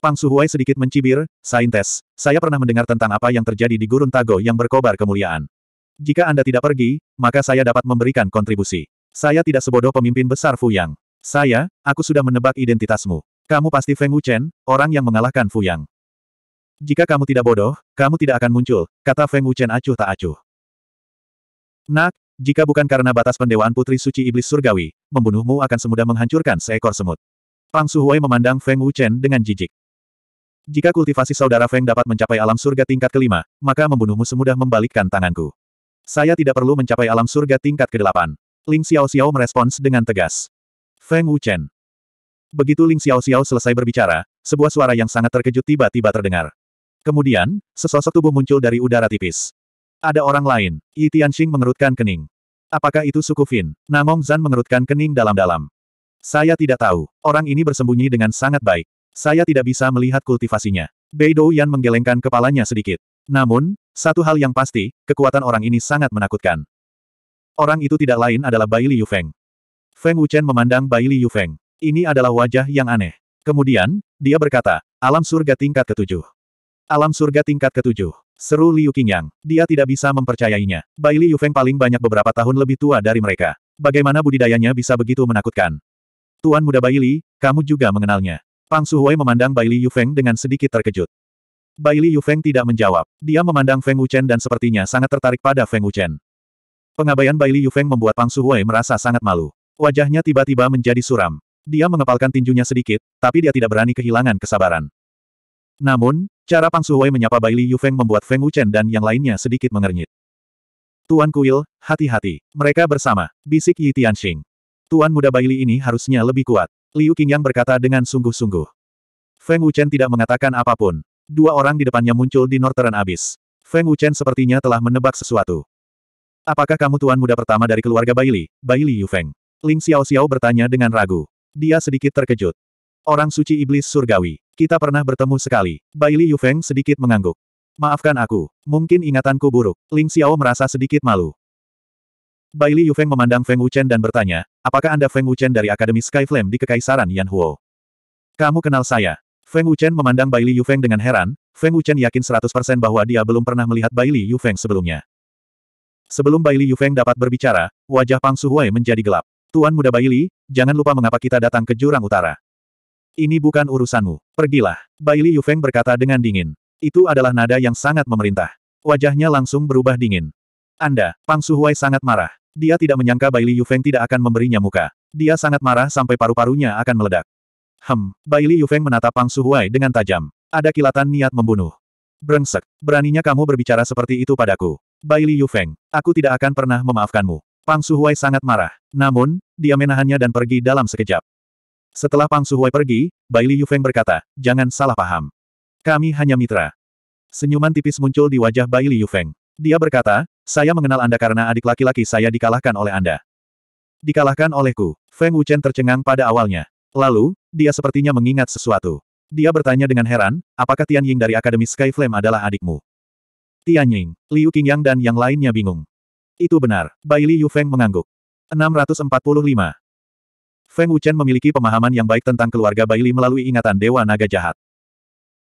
Pang Suhuai sedikit mencibir, Saintes, saya pernah mendengar tentang apa yang terjadi di Gurun Tago yang berkobar kemuliaan. Jika Anda tidak pergi, maka saya dapat memberikan kontribusi. Saya tidak sebodoh pemimpin besar Fu Yang. Saya, aku sudah menebak identitasmu. Kamu pasti Feng Wuchen, orang yang mengalahkan Fu Yang. Jika kamu tidak bodoh, kamu tidak akan muncul, kata Feng Wuchen acuh tak acuh. Nak, jika bukan karena batas pendewaan Putri Suci Iblis Surgawi, membunuhmu akan semudah menghancurkan seekor semut. Pang Suhuai memandang Feng Wuchen dengan jijik. Jika kultivasi saudara Feng dapat mencapai alam surga tingkat kelima, maka membunuhmu semudah membalikkan tanganku. Saya tidak perlu mencapai alam surga tingkat kedelapan. Ling Xiao Xiao merespons dengan tegas. Feng Wuchen. Begitu Ling Xiao Xiao selesai berbicara, sebuah suara yang sangat terkejut tiba-tiba terdengar. Kemudian, sesosok tubuh muncul dari udara tipis. Ada orang lain, Yi Tianxing mengerutkan kening. Apakah itu suku Fin? Namong Zan mengerutkan kening dalam-dalam. Saya tidak tahu, orang ini bersembunyi dengan sangat baik. Saya tidak bisa melihat kultivasinya. Beidou Yan menggelengkan kepalanya sedikit. Namun, satu hal yang pasti, kekuatan orang ini sangat menakutkan. Orang itu tidak lain adalah Bai Liu Feng. Feng Wuchen memandang Bai Li Feng. Ini adalah wajah yang aneh. Kemudian, dia berkata, alam surga tingkat ketujuh. Alam surga tingkat ketujuh. Seru Liu Qingyang. Dia tidak bisa mempercayainya. Bai Li Feng paling banyak beberapa tahun lebih tua dari mereka. Bagaimana budidayanya bisa begitu menakutkan? Tuan muda Bai Li, kamu juga mengenalnya. Pang Su Hui memandang Bai Li Feng dengan sedikit terkejut. Bai Li Feng tidak menjawab. Dia memandang Feng Wuchen dan sepertinya sangat tertarik pada Feng Wuchen. Pengabaian Bai Li Feng membuat Pang Su Hui merasa sangat malu. Wajahnya tiba-tiba menjadi suram. Dia mengepalkan tinjunya sedikit, tapi dia tidak berani kehilangan kesabaran. Namun, cara Pang Suwei menyapa Bai Li Yufeng membuat Feng Wuchen dan yang lainnya sedikit mengernyit. Tuan Kuil, hati-hati. Mereka bersama, bisik Yi Tianxing. Tuan muda Bai Li ini harusnya lebih kuat. Liu Qingyang berkata dengan sungguh-sungguh. Feng Wuchen tidak mengatakan apapun. Dua orang di depannya muncul di Northern Abyss. Feng Wuchen sepertinya telah menebak sesuatu. Apakah kamu tuan muda pertama dari keluarga Bai Li, Bai Li Yufeng? Ling Xiao Xiao bertanya dengan ragu. Dia sedikit terkejut. Orang suci iblis surgawi. Kita pernah bertemu sekali. Bai Li Yufeng sedikit mengangguk. Maafkan aku. Mungkin ingatanku buruk. Ling Xiao merasa sedikit malu. Bai Li Yufeng memandang Feng Wuchen dan bertanya, apakah Anda Feng Wuchen dari Akademi Skyflame di Kekaisaran Yan Huo? Kamu kenal saya. Feng Wuchen memandang Bai Li Yufeng dengan heran, Feng Wuchen yakin 100% bahwa dia belum pernah melihat Bai Li Yufeng sebelumnya. Sebelum Bai Li Yufeng dapat berbicara, wajah Pang Suhuai menjadi gelap. Tuan Muda Baili, jangan lupa mengapa kita datang ke jurang utara. Ini bukan urusanmu. Pergilah. Baili Yufeng berkata dengan dingin. Itu adalah nada yang sangat memerintah. Wajahnya langsung berubah dingin. Anda, Pang Suhuai sangat marah. Dia tidak menyangka Baili Yufeng tidak akan memberinya muka. Dia sangat marah sampai paru-parunya akan meledak. Hem, Baili Yufeng menatap Pang Suhuai dengan tajam. Ada kilatan niat membunuh. Brengsek, beraninya kamu berbicara seperti itu padaku. Baili Yufeng, aku tidak akan pernah memaafkanmu. Pang Suhuai sangat marah. Namun, dia menahannya dan pergi dalam sekejap. Setelah Pang Suhuai pergi, Bai Li Yufeng berkata, jangan salah paham. Kami hanya mitra. Senyuman tipis muncul di wajah Bai Li Yufeng. Dia berkata, saya mengenal Anda karena adik laki-laki saya dikalahkan oleh Anda. Dikalahkan olehku. Feng Wuchen tercengang pada awalnya. Lalu, dia sepertinya mengingat sesuatu. Dia bertanya dengan heran, apakah Tian Ying dari Akademi Sky Flame adalah adikmu? Tian Ying, Liu Qingyang dan yang lainnya bingung. Itu benar. Li Yu Feng mengangguk. 645. Feng Wuchen memiliki pemahaman yang baik tentang keluarga Baili melalui ingatan Dewa Naga Jahat.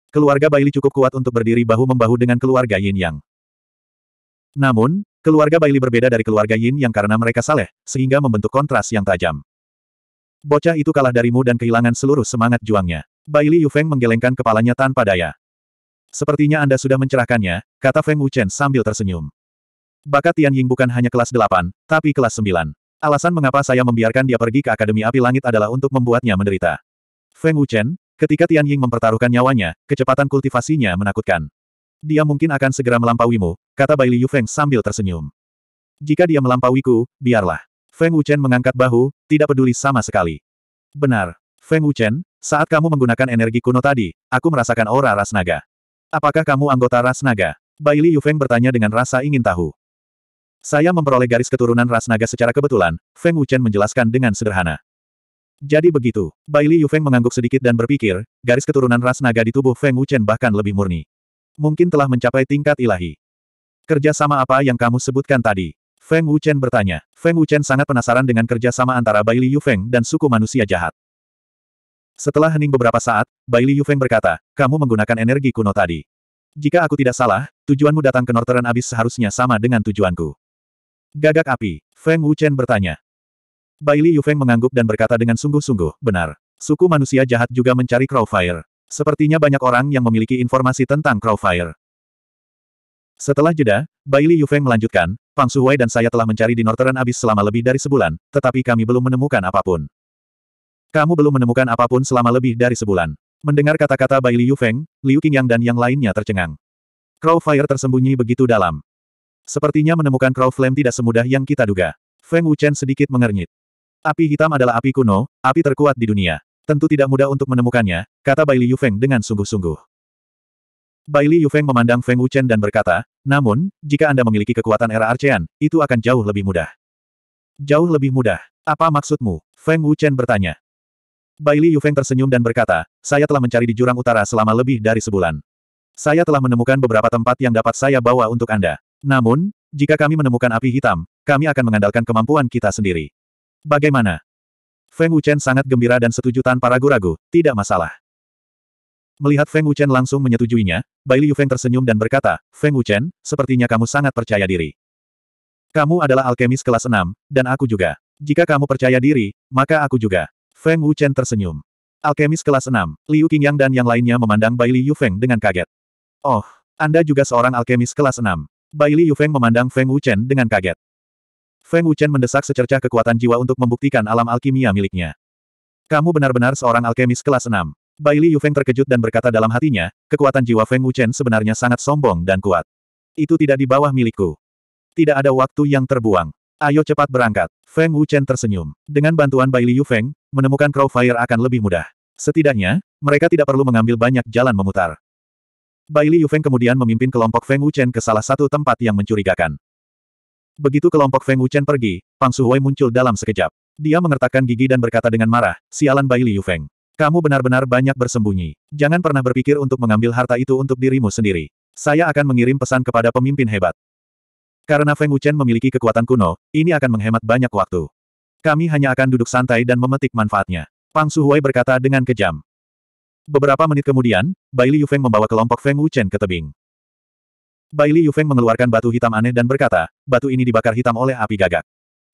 Keluarga Baili cukup kuat untuk berdiri bahu-membahu dengan keluarga Yin Yang. Namun, keluarga Baili berbeda dari keluarga Yin Yang karena mereka saleh, sehingga membentuk kontras yang tajam. Bocah itu kalah darimu dan kehilangan seluruh semangat juangnya. Baili Yu Feng menggelengkan kepalanya tanpa daya. Sepertinya Anda sudah mencerahkannya, kata Feng Wuchen sambil tersenyum. Bakat Tianying bukan hanya kelas 8, tapi kelas 9. Alasan mengapa saya membiarkan dia pergi ke Akademi Api Langit adalah untuk membuatnya menderita. Feng Wuchen, ketika Tianying mempertaruhkan nyawanya, kecepatan kultivasinya menakutkan. Dia mungkin akan segera melampauimu, kata Bai Liu Feng sambil tersenyum. Jika dia melampauiku, biarlah. Feng Wuchen mengangkat bahu, tidak peduli sama sekali. Benar. Feng Wuchen, saat kamu menggunakan energi kuno tadi, aku merasakan aura ras naga. Apakah kamu anggota ras naga? Bai Li Yufeng bertanya dengan rasa ingin tahu. Saya memperoleh garis keturunan ras naga secara kebetulan, Feng Wuchen menjelaskan dengan sederhana. Jadi begitu, Bai Li Yufeng mengangguk sedikit dan berpikir, garis keturunan ras naga di tubuh Feng Wuchen bahkan lebih murni. Mungkin telah mencapai tingkat ilahi. Kerja sama apa yang kamu sebutkan tadi? Feng Wuchen bertanya. Feng Wuchen sangat penasaran dengan kerja sama antara Bai Li Yufeng dan suku manusia jahat. Setelah hening beberapa saat, Bai Li Yufeng berkata, kamu menggunakan energi kuno tadi. Jika aku tidak salah, tujuanmu datang ke Northern Abyss seharusnya sama dengan tujuanku. Gagak api, Feng Wuchen bertanya. Baili Yufeng mengangguk dan berkata dengan sungguh-sungguh, benar. Suku manusia jahat juga mencari Crowfire. Sepertinya banyak orang yang memiliki informasi tentang Crowfire. Setelah jeda, Baili Yufeng melanjutkan, Pang Suwei dan saya telah mencari di Northern Abyss selama lebih dari sebulan, tetapi kami belum menemukan apapun. Kamu belum menemukan apapun selama lebih dari sebulan. Mendengar kata-kata Baili Yufeng, Liu Qingyang dan yang lainnya tercengang. Crowfire tersembunyi begitu dalam. Sepertinya menemukan Crow Flame tidak semudah yang kita duga. Feng Wuchen sedikit mengernyit. Api hitam adalah api kuno, api terkuat di dunia. Tentu tidak mudah untuk menemukannya, kata Bai Li Yufeng dengan sungguh-sungguh. Bai Li Yufeng memandang Feng Wuchen dan berkata, namun, jika Anda memiliki kekuatan era Archean, itu akan jauh lebih mudah. Jauh lebih mudah. Apa maksudmu? Feng Wuchen bertanya. Bai Li Yufeng tersenyum dan berkata, saya telah mencari di jurang utara selama lebih dari sebulan. Saya telah menemukan beberapa tempat yang dapat saya bawa untuk Anda. Namun, jika kami menemukan api hitam, kami akan mengandalkan kemampuan kita sendiri. Bagaimana? Feng Wuchen sangat gembira dan setuju tanpa ragu-ragu, tidak masalah. Melihat Feng Wuchen langsung menyetujuinya, Bai Liu Feng tersenyum dan berkata, Feng Wuchen, sepertinya kamu sangat percaya diri. Kamu adalah alkemis kelas 6, dan aku juga. Jika kamu percaya diri, maka aku juga. Feng Wuchen tersenyum. Alkemis kelas 6, Liu Qingyang dan yang lainnya memandang Bai Liu Feng dengan kaget. Oh, Anda juga seorang alkemis kelas 6. Bai Li Yufeng memandang Feng Wuchen dengan kaget. Feng Wuchen mendesak secercah kekuatan jiwa untuk membuktikan alam alkimia miliknya. Kamu benar-benar seorang alkemis kelas 6. Bai Li Yufeng terkejut dan berkata dalam hatinya, kekuatan jiwa Feng Wuchen sebenarnya sangat sombong dan kuat. Itu tidak di bawah milikku. Tidak ada waktu yang terbuang. Ayo cepat berangkat. Feng Wuchen tersenyum. Dengan bantuan Bai Li Yufeng, menemukan Crowfire akan lebih mudah. Setidaknya, mereka tidak perlu mengambil banyak jalan memutar. Bai Li Yufeng kemudian memimpin kelompok Feng Wuchen ke salah satu tempat yang mencurigakan. Begitu kelompok Feng Wuchen pergi, Pang Suhui muncul dalam sekejap. Dia mengertakkan gigi dan berkata dengan marah, sialan Bai Li Yufeng. Kamu benar-benar banyak bersembunyi. Jangan pernah berpikir untuk mengambil harta itu untuk dirimu sendiri. Saya akan mengirim pesan kepada pemimpin hebat. Karena Feng Wuchen memiliki kekuatan kuno, ini akan menghemat banyak waktu. Kami hanya akan duduk santai dan memetik manfaatnya. Pang Suhui berkata dengan kejam. Beberapa menit kemudian, Bai Li Yufeng membawa kelompok Feng Wuchen ke tebing. Bai Li Yufeng mengeluarkan batu hitam aneh dan berkata, batu ini dibakar hitam oleh api gagak.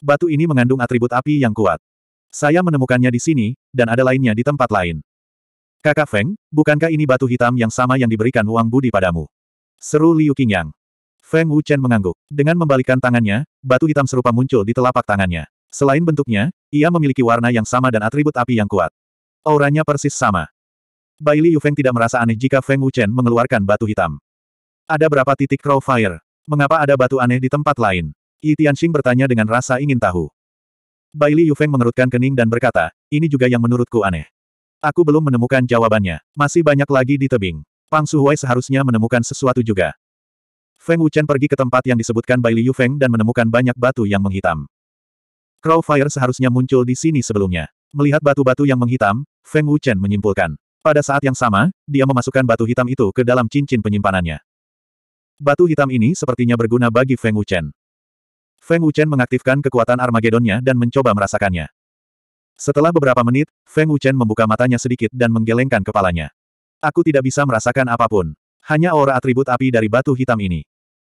Batu ini mengandung atribut api yang kuat. Saya menemukannya di sini, dan ada lainnya di tempat lain. Kakak Feng, bukankah ini batu hitam yang sama yang diberikan Wang Budi padamu? Seru Liu Qingyang. Feng Wuchen mengangguk. Dengan membalikkan tangannya, batu hitam serupa muncul di telapak tangannya. Selain bentuknya, ia memiliki warna yang sama dan atribut api yang kuat. Auranya persis sama. Bai Li Feng tidak merasa aneh jika Feng Wuchen mengeluarkan batu hitam. Ada berapa titik crow fire? Mengapa ada batu aneh di tempat lain? Yi Tianxing bertanya dengan rasa ingin tahu. Bai Li Feng mengerutkan kening dan berkata, ini juga yang menurutku aneh. Aku belum menemukan jawabannya, masih banyak lagi di tebing. Pang Suhuai seharusnya menemukan sesuatu juga. Feng Wuchen pergi ke tempat yang disebutkan Bai Li Feng dan menemukan banyak batu yang menghitam. Crow Fire seharusnya muncul di sini sebelumnya. Melihat batu-batu yang menghitam, Feng Wuchen menyimpulkan. Pada saat yang sama, dia memasukkan batu hitam itu ke dalam cincin penyimpanannya. Batu hitam ini sepertinya berguna bagi Feng Wuchen. Feng Wuchen mengaktifkan kekuatan Armageddonnya dan mencoba merasakannya. Setelah beberapa menit, Feng Wuchen membuka matanya sedikit dan menggelengkan kepalanya. Aku tidak bisa merasakan apapun. Hanya aura atribut api dari batu hitam ini.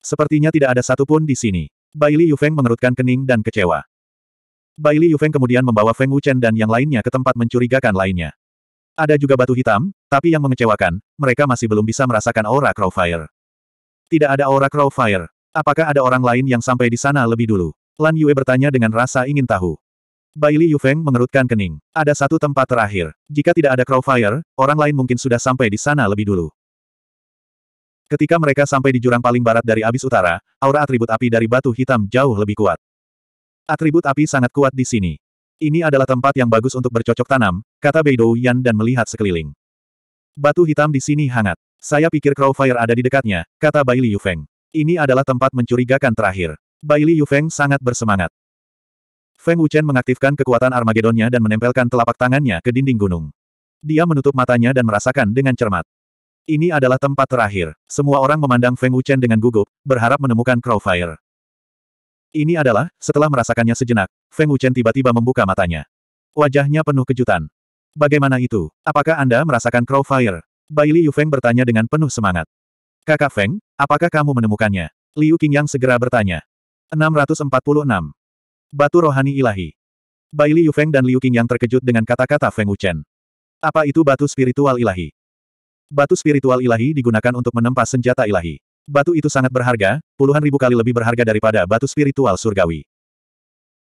Sepertinya tidak ada satupun di sini. Bai Li Yufeng mengerutkan kening dan kecewa. Bai Li Yufeng kemudian membawa Feng Wuchen dan yang lainnya ke tempat mencurigakan lainnya. Ada juga batu hitam, tapi yang mengecewakan, mereka masih belum bisa merasakan aura Crowfire. Tidak ada aura Crowfire. Apakah ada orang lain yang sampai di sana lebih dulu? Lan Yue bertanya dengan rasa ingin tahu. Bai Baili Yufeng mengerutkan kening. Ada satu tempat terakhir. Jika tidak ada Crowfire, orang lain mungkin sudah sampai di sana lebih dulu. Ketika mereka sampai di jurang paling barat dari abis utara, aura atribut api dari batu hitam jauh lebih kuat. Atribut api sangat kuat di sini. Ini adalah tempat yang bagus untuk bercocok tanam, kata Beidou Yan dan melihat sekeliling. Batu hitam di sini hangat. Saya pikir Crowfire ada di dekatnya, kata Bai Li Yufeng. Ini adalah tempat mencurigakan terakhir. Bai Li Yufeng sangat bersemangat. Feng Wuchen mengaktifkan kekuatan Armageddonnya dan menempelkan telapak tangannya ke dinding gunung. Dia menutup matanya dan merasakan dengan cermat. Ini adalah tempat terakhir. Semua orang memandang Feng Wuchen dengan gugup, berharap menemukan Crowfire. Ini adalah, setelah merasakannya sejenak, Feng Wuchen tiba-tiba membuka matanya. Wajahnya penuh kejutan. Bagaimana itu? Apakah Anda merasakan Crowfire? Li Yufeng bertanya dengan penuh semangat. Kakak Feng, apakah kamu menemukannya? Liu Qingyang segera bertanya. 646. Batu Rohani Ilahi. Bai Li Yufeng dan Liu Qingyang terkejut dengan kata-kata Feng Wuchen. Apa itu batu spiritual ilahi? Batu spiritual ilahi digunakan untuk menempa senjata ilahi. Batu itu sangat berharga, puluhan ribu kali lebih berharga daripada batu spiritual surgawi.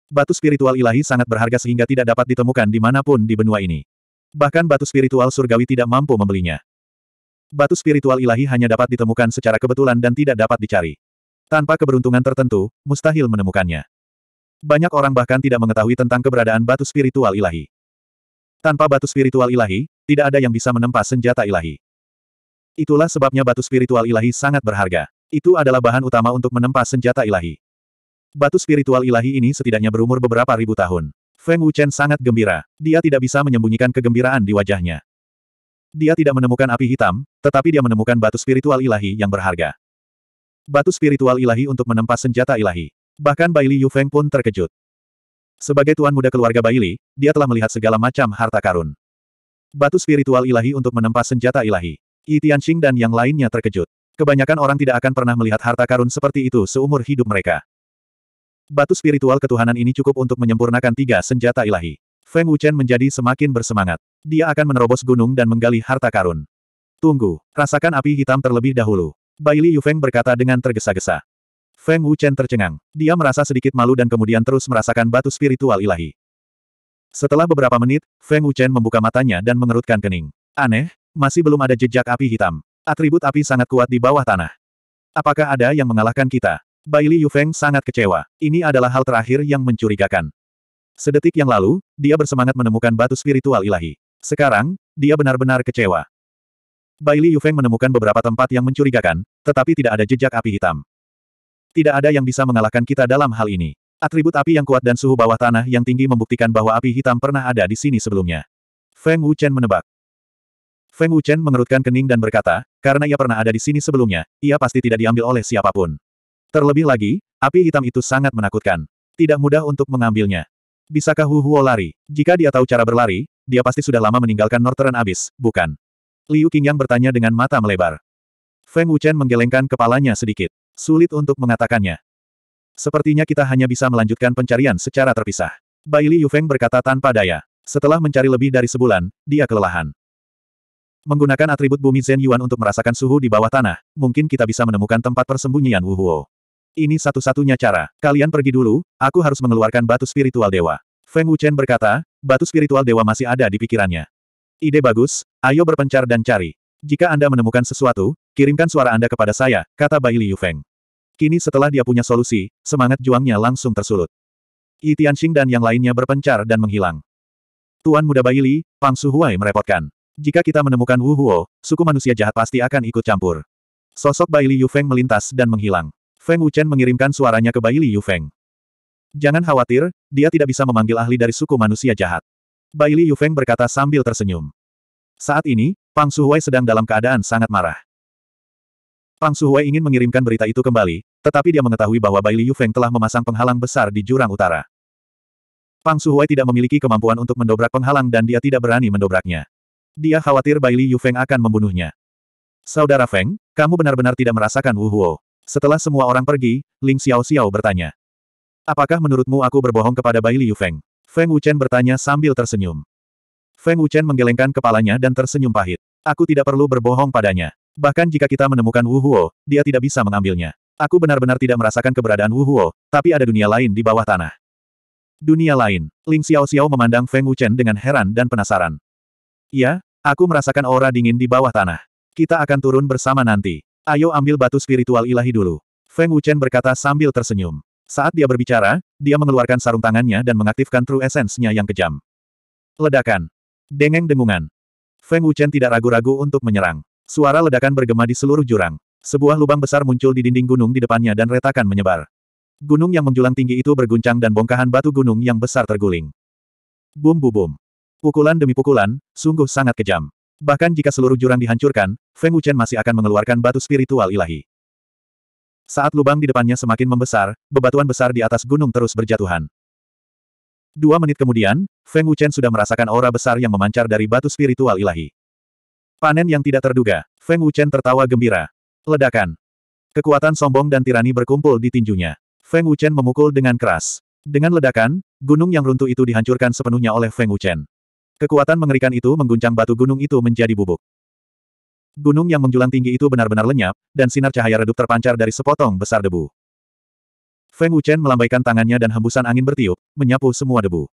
Batu spiritual ilahi sangat berharga sehingga tidak dapat ditemukan di dimanapun di benua ini. Bahkan batu spiritual surgawi tidak mampu membelinya. Batu spiritual ilahi hanya dapat ditemukan secara kebetulan dan tidak dapat dicari. Tanpa keberuntungan tertentu, mustahil menemukannya. Banyak orang bahkan tidak mengetahui tentang keberadaan batu spiritual ilahi. Tanpa batu spiritual ilahi, tidak ada yang bisa menempa senjata ilahi. Itulah sebabnya batu spiritual ilahi sangat berharga. Itu adalah bahan utama untuk menempa senjata ilahi. Batu spiritual ilahi ini setidaknya berumur beberapa ribu tahun. Feng Wuchen sangat gembira. Dia tidak bisa menyembunyikan kegembiraan di wajahnya. Dia tidak menemukan api hitam, tetapi dia menemukan batu spiritual ilahi yang berharga. Batu spiritual ilahi untuk menempa senjata ilahi. Bahkan Baili Feng pun terkejut. Sebagai tuan muda keluarga Baili, dia telah melihat segala macam harta karun. Batu spiritual ilahi untuk menempa senjata ilahi. Yi Tianxing dan yang lainnya terkejut. Kebanyakan orang tidak akan pernah melihat harta karun seperti itu seumur hidup mereka. Batu spiritual ketuhanan ini cukup untuk menyempurnakan tiga senjata ilahi. Feng Wuchen menjadi semakin bersemangat. Dia akan menerobos gunung dan menggali harta karun. Tunggu, rasakan api hitam terlebih dahulu. Bai Baili Yufeng berkata dengan tergesa-gesa. Feng Wuchen tercengang. Dia merasa sedikit malu dan kemudian terus merasakan batu spiritual ilahi. Setelah beberapa menit, Feng Wuchen membuka matanya dan mengerutkan kening. Aneh, masih belum ada jejak api hitam. Atribut api sangat kuat di bawah tanah. Apakah ada yang mengalahkan kita? Baili Yufeng sangat kecewa. Ini adalah hal terakhir yang mencurigakan. Sedetik yang lalu, dia bersemangat menemukan batu spiritual ilahi. Sekarang, dia benar-benar kecewa. Baili Yufeng menemukan beberapa tempat yang mencurigakan, tetapi tidak ada jejak api hitam. Tidak ada yang bisa mengalahkan kita dalam hal ini. Atribut api yang kuat dan suhu bawah tanah yang tinggi membuktikan bahwa api hitam pernah ada di sini sebelumnya. Feng Wuchen menebak, Feng Wuchen mengerutkan kening dan berkata, karena ia pernah ada di sini sebelumnya, ia pasti tidak diambil oleh siapapun. Terlebih lagi, api hitam itu sangat menakutkan. Tidak mudah untuk mengambilnya. Bisakah Hu Huo lari? Jika dia tahu cara berlari, dia pasti sudah lama meninggalkan Northern Abyss, bukan? Liu Qingyang bertanya dengan mata melebar. Feng Wuchen menggelengkan kepalanya sedikit. Sulit untuk mengatakannya. Sepertinya kita hanya bisa melanjutkan pencarian secara terpisah. Bai Baili Yufeng berkata tanpa daya. Setelah mencari lebih dari sebulan, dia kelelahan. Menggunakan atribut bumi Zen Yuan untuk merasakan suhu di bawah tanah, mungkin kita bisa menemukan tempat persembunyian Wu Huo. Ini satu-satunya cara. Kalian pergi dulu, aku harus mengeluarkan batu spiritual dewa. Feng Wuchen berkata, batu spiritual dewa masih ada di pikirannya. Ide bagus, ayo berpencar dan cari. Jika Anda menemukan sesuatu, kirimkan suara Anda kepada saya, kata Bai Liu Feng. Kini setelah dia punya solusi, semangat juangnya langsung tersulut. Yi Tianxing dan yang lainnya berpencar dan menghilang. Tuan muda Bai Li, Pang Suhuai merepotkan. Jika kita menemukan Wu Huo, suku manusia jahat pasti akan ikut campur. Sosok Bai Li Feng melintas dan menghilang. Feng Wuchen mengirimkan suaranya ke Bai Li Feng. Jangan khawatir, dia tidak bisa memanggil ahli dari suku manusia jahat. Bai Li Feng berkata sambil tersenyum. Saat ini, Pang Suhuai sedang dalam keadaan sangat marah. Pang Suhuai ingin mengirimkan berita itu kembali, tetapi dia mengetahui bahwa Bai Li Feng telah memasang penghalang besar di jurang utara. Pang Suhuai tidak memiliki kemampuan untuk mendobrak penghalang dan dia tidak berani mendobraknya. Dia khawatir Bai Li Feng akan membunuhnya. Saudara Feng, kamu benar-benar tidak merasakan Wu Huo. Setelah semua orang pergi, Ling Xiao Xiao bertanya. Apakah menurutmu aku berbohong kepada Bai Li Yufeng? Feng Wuchen bertanya sambil tersenyum. Feng Wuchen menggelengkan kepalanya dan tersenyum pahit. Aku tidak perlu berbohong padanya. Bahkan jika kita menemukan Wu Huo, dia tidak bisa mengambilnya. Aku benar-benar tidak merasakan keberadaan Wu Huo, tapi ada dunia lain di bawah tanah. Dunia lain, Ling Xiao Xiao memandang Feng Wuchen dengan heran dan penasaran. Ya. Aku merasakan aura dingin di bawah tanah. Kita akan turun bersama nanti. Ayo ambil batu spiritual ilahi dulu. Feng Wuchen berkata sambil tersenyum. Saat dia berbicara, dia mengeluarkan sarung tangannya dan mengaktifkan true essence-nya yang kejam. Ledakan. Dengeng dengungan. Feng Wuchen tidak ragu-ragu untuk menyerang. Suara ledakan bergema di seluruh jurang. Sebuah lubang besar muncul di dinding gunung di depannya dan retakan menyebar. Gunung yang menjulang tinggi itu berguncang dan bongkahan batu gunung yang besar terguling. Bum bum bum. Pukulan demi pukulan, sungguh sangat kejam. Bahkan jika seluruh jurang dihancurkan, Feng Wuchen masih akan mengeluarkan batu spiritual ilahi. Saat lubang di depannya semakin membesar, bebatuan besar di atas gunung terus berjatuhan. Dua menit kemudian, Feng Wuchen sudah merasakan aura besar yang memancar dari batu spiritual ilahi. Panen yang tidak terduga, Feng Wuchen tertawa gembira. Ledakan. Kekuatan sombong dan tirani berkumpul di tinjunya. Feng Wuchen memukul dengan keras. Dengan ledakan, gunung yang runtuh itu dihancurkan sepenuhnya oleh Feng Wuchen. Kekuatan mengerikan itu mengguncang batu gunung itu menjadi bubuk. Gunung yang menjulang tinggi itu benar-benar lenyap, dan sinar cahaya redup terpancar dari sepotong besar debu. Feng Wuchen melambaikan tangannya dan hembusan angin bertiup, menyapu semua debu.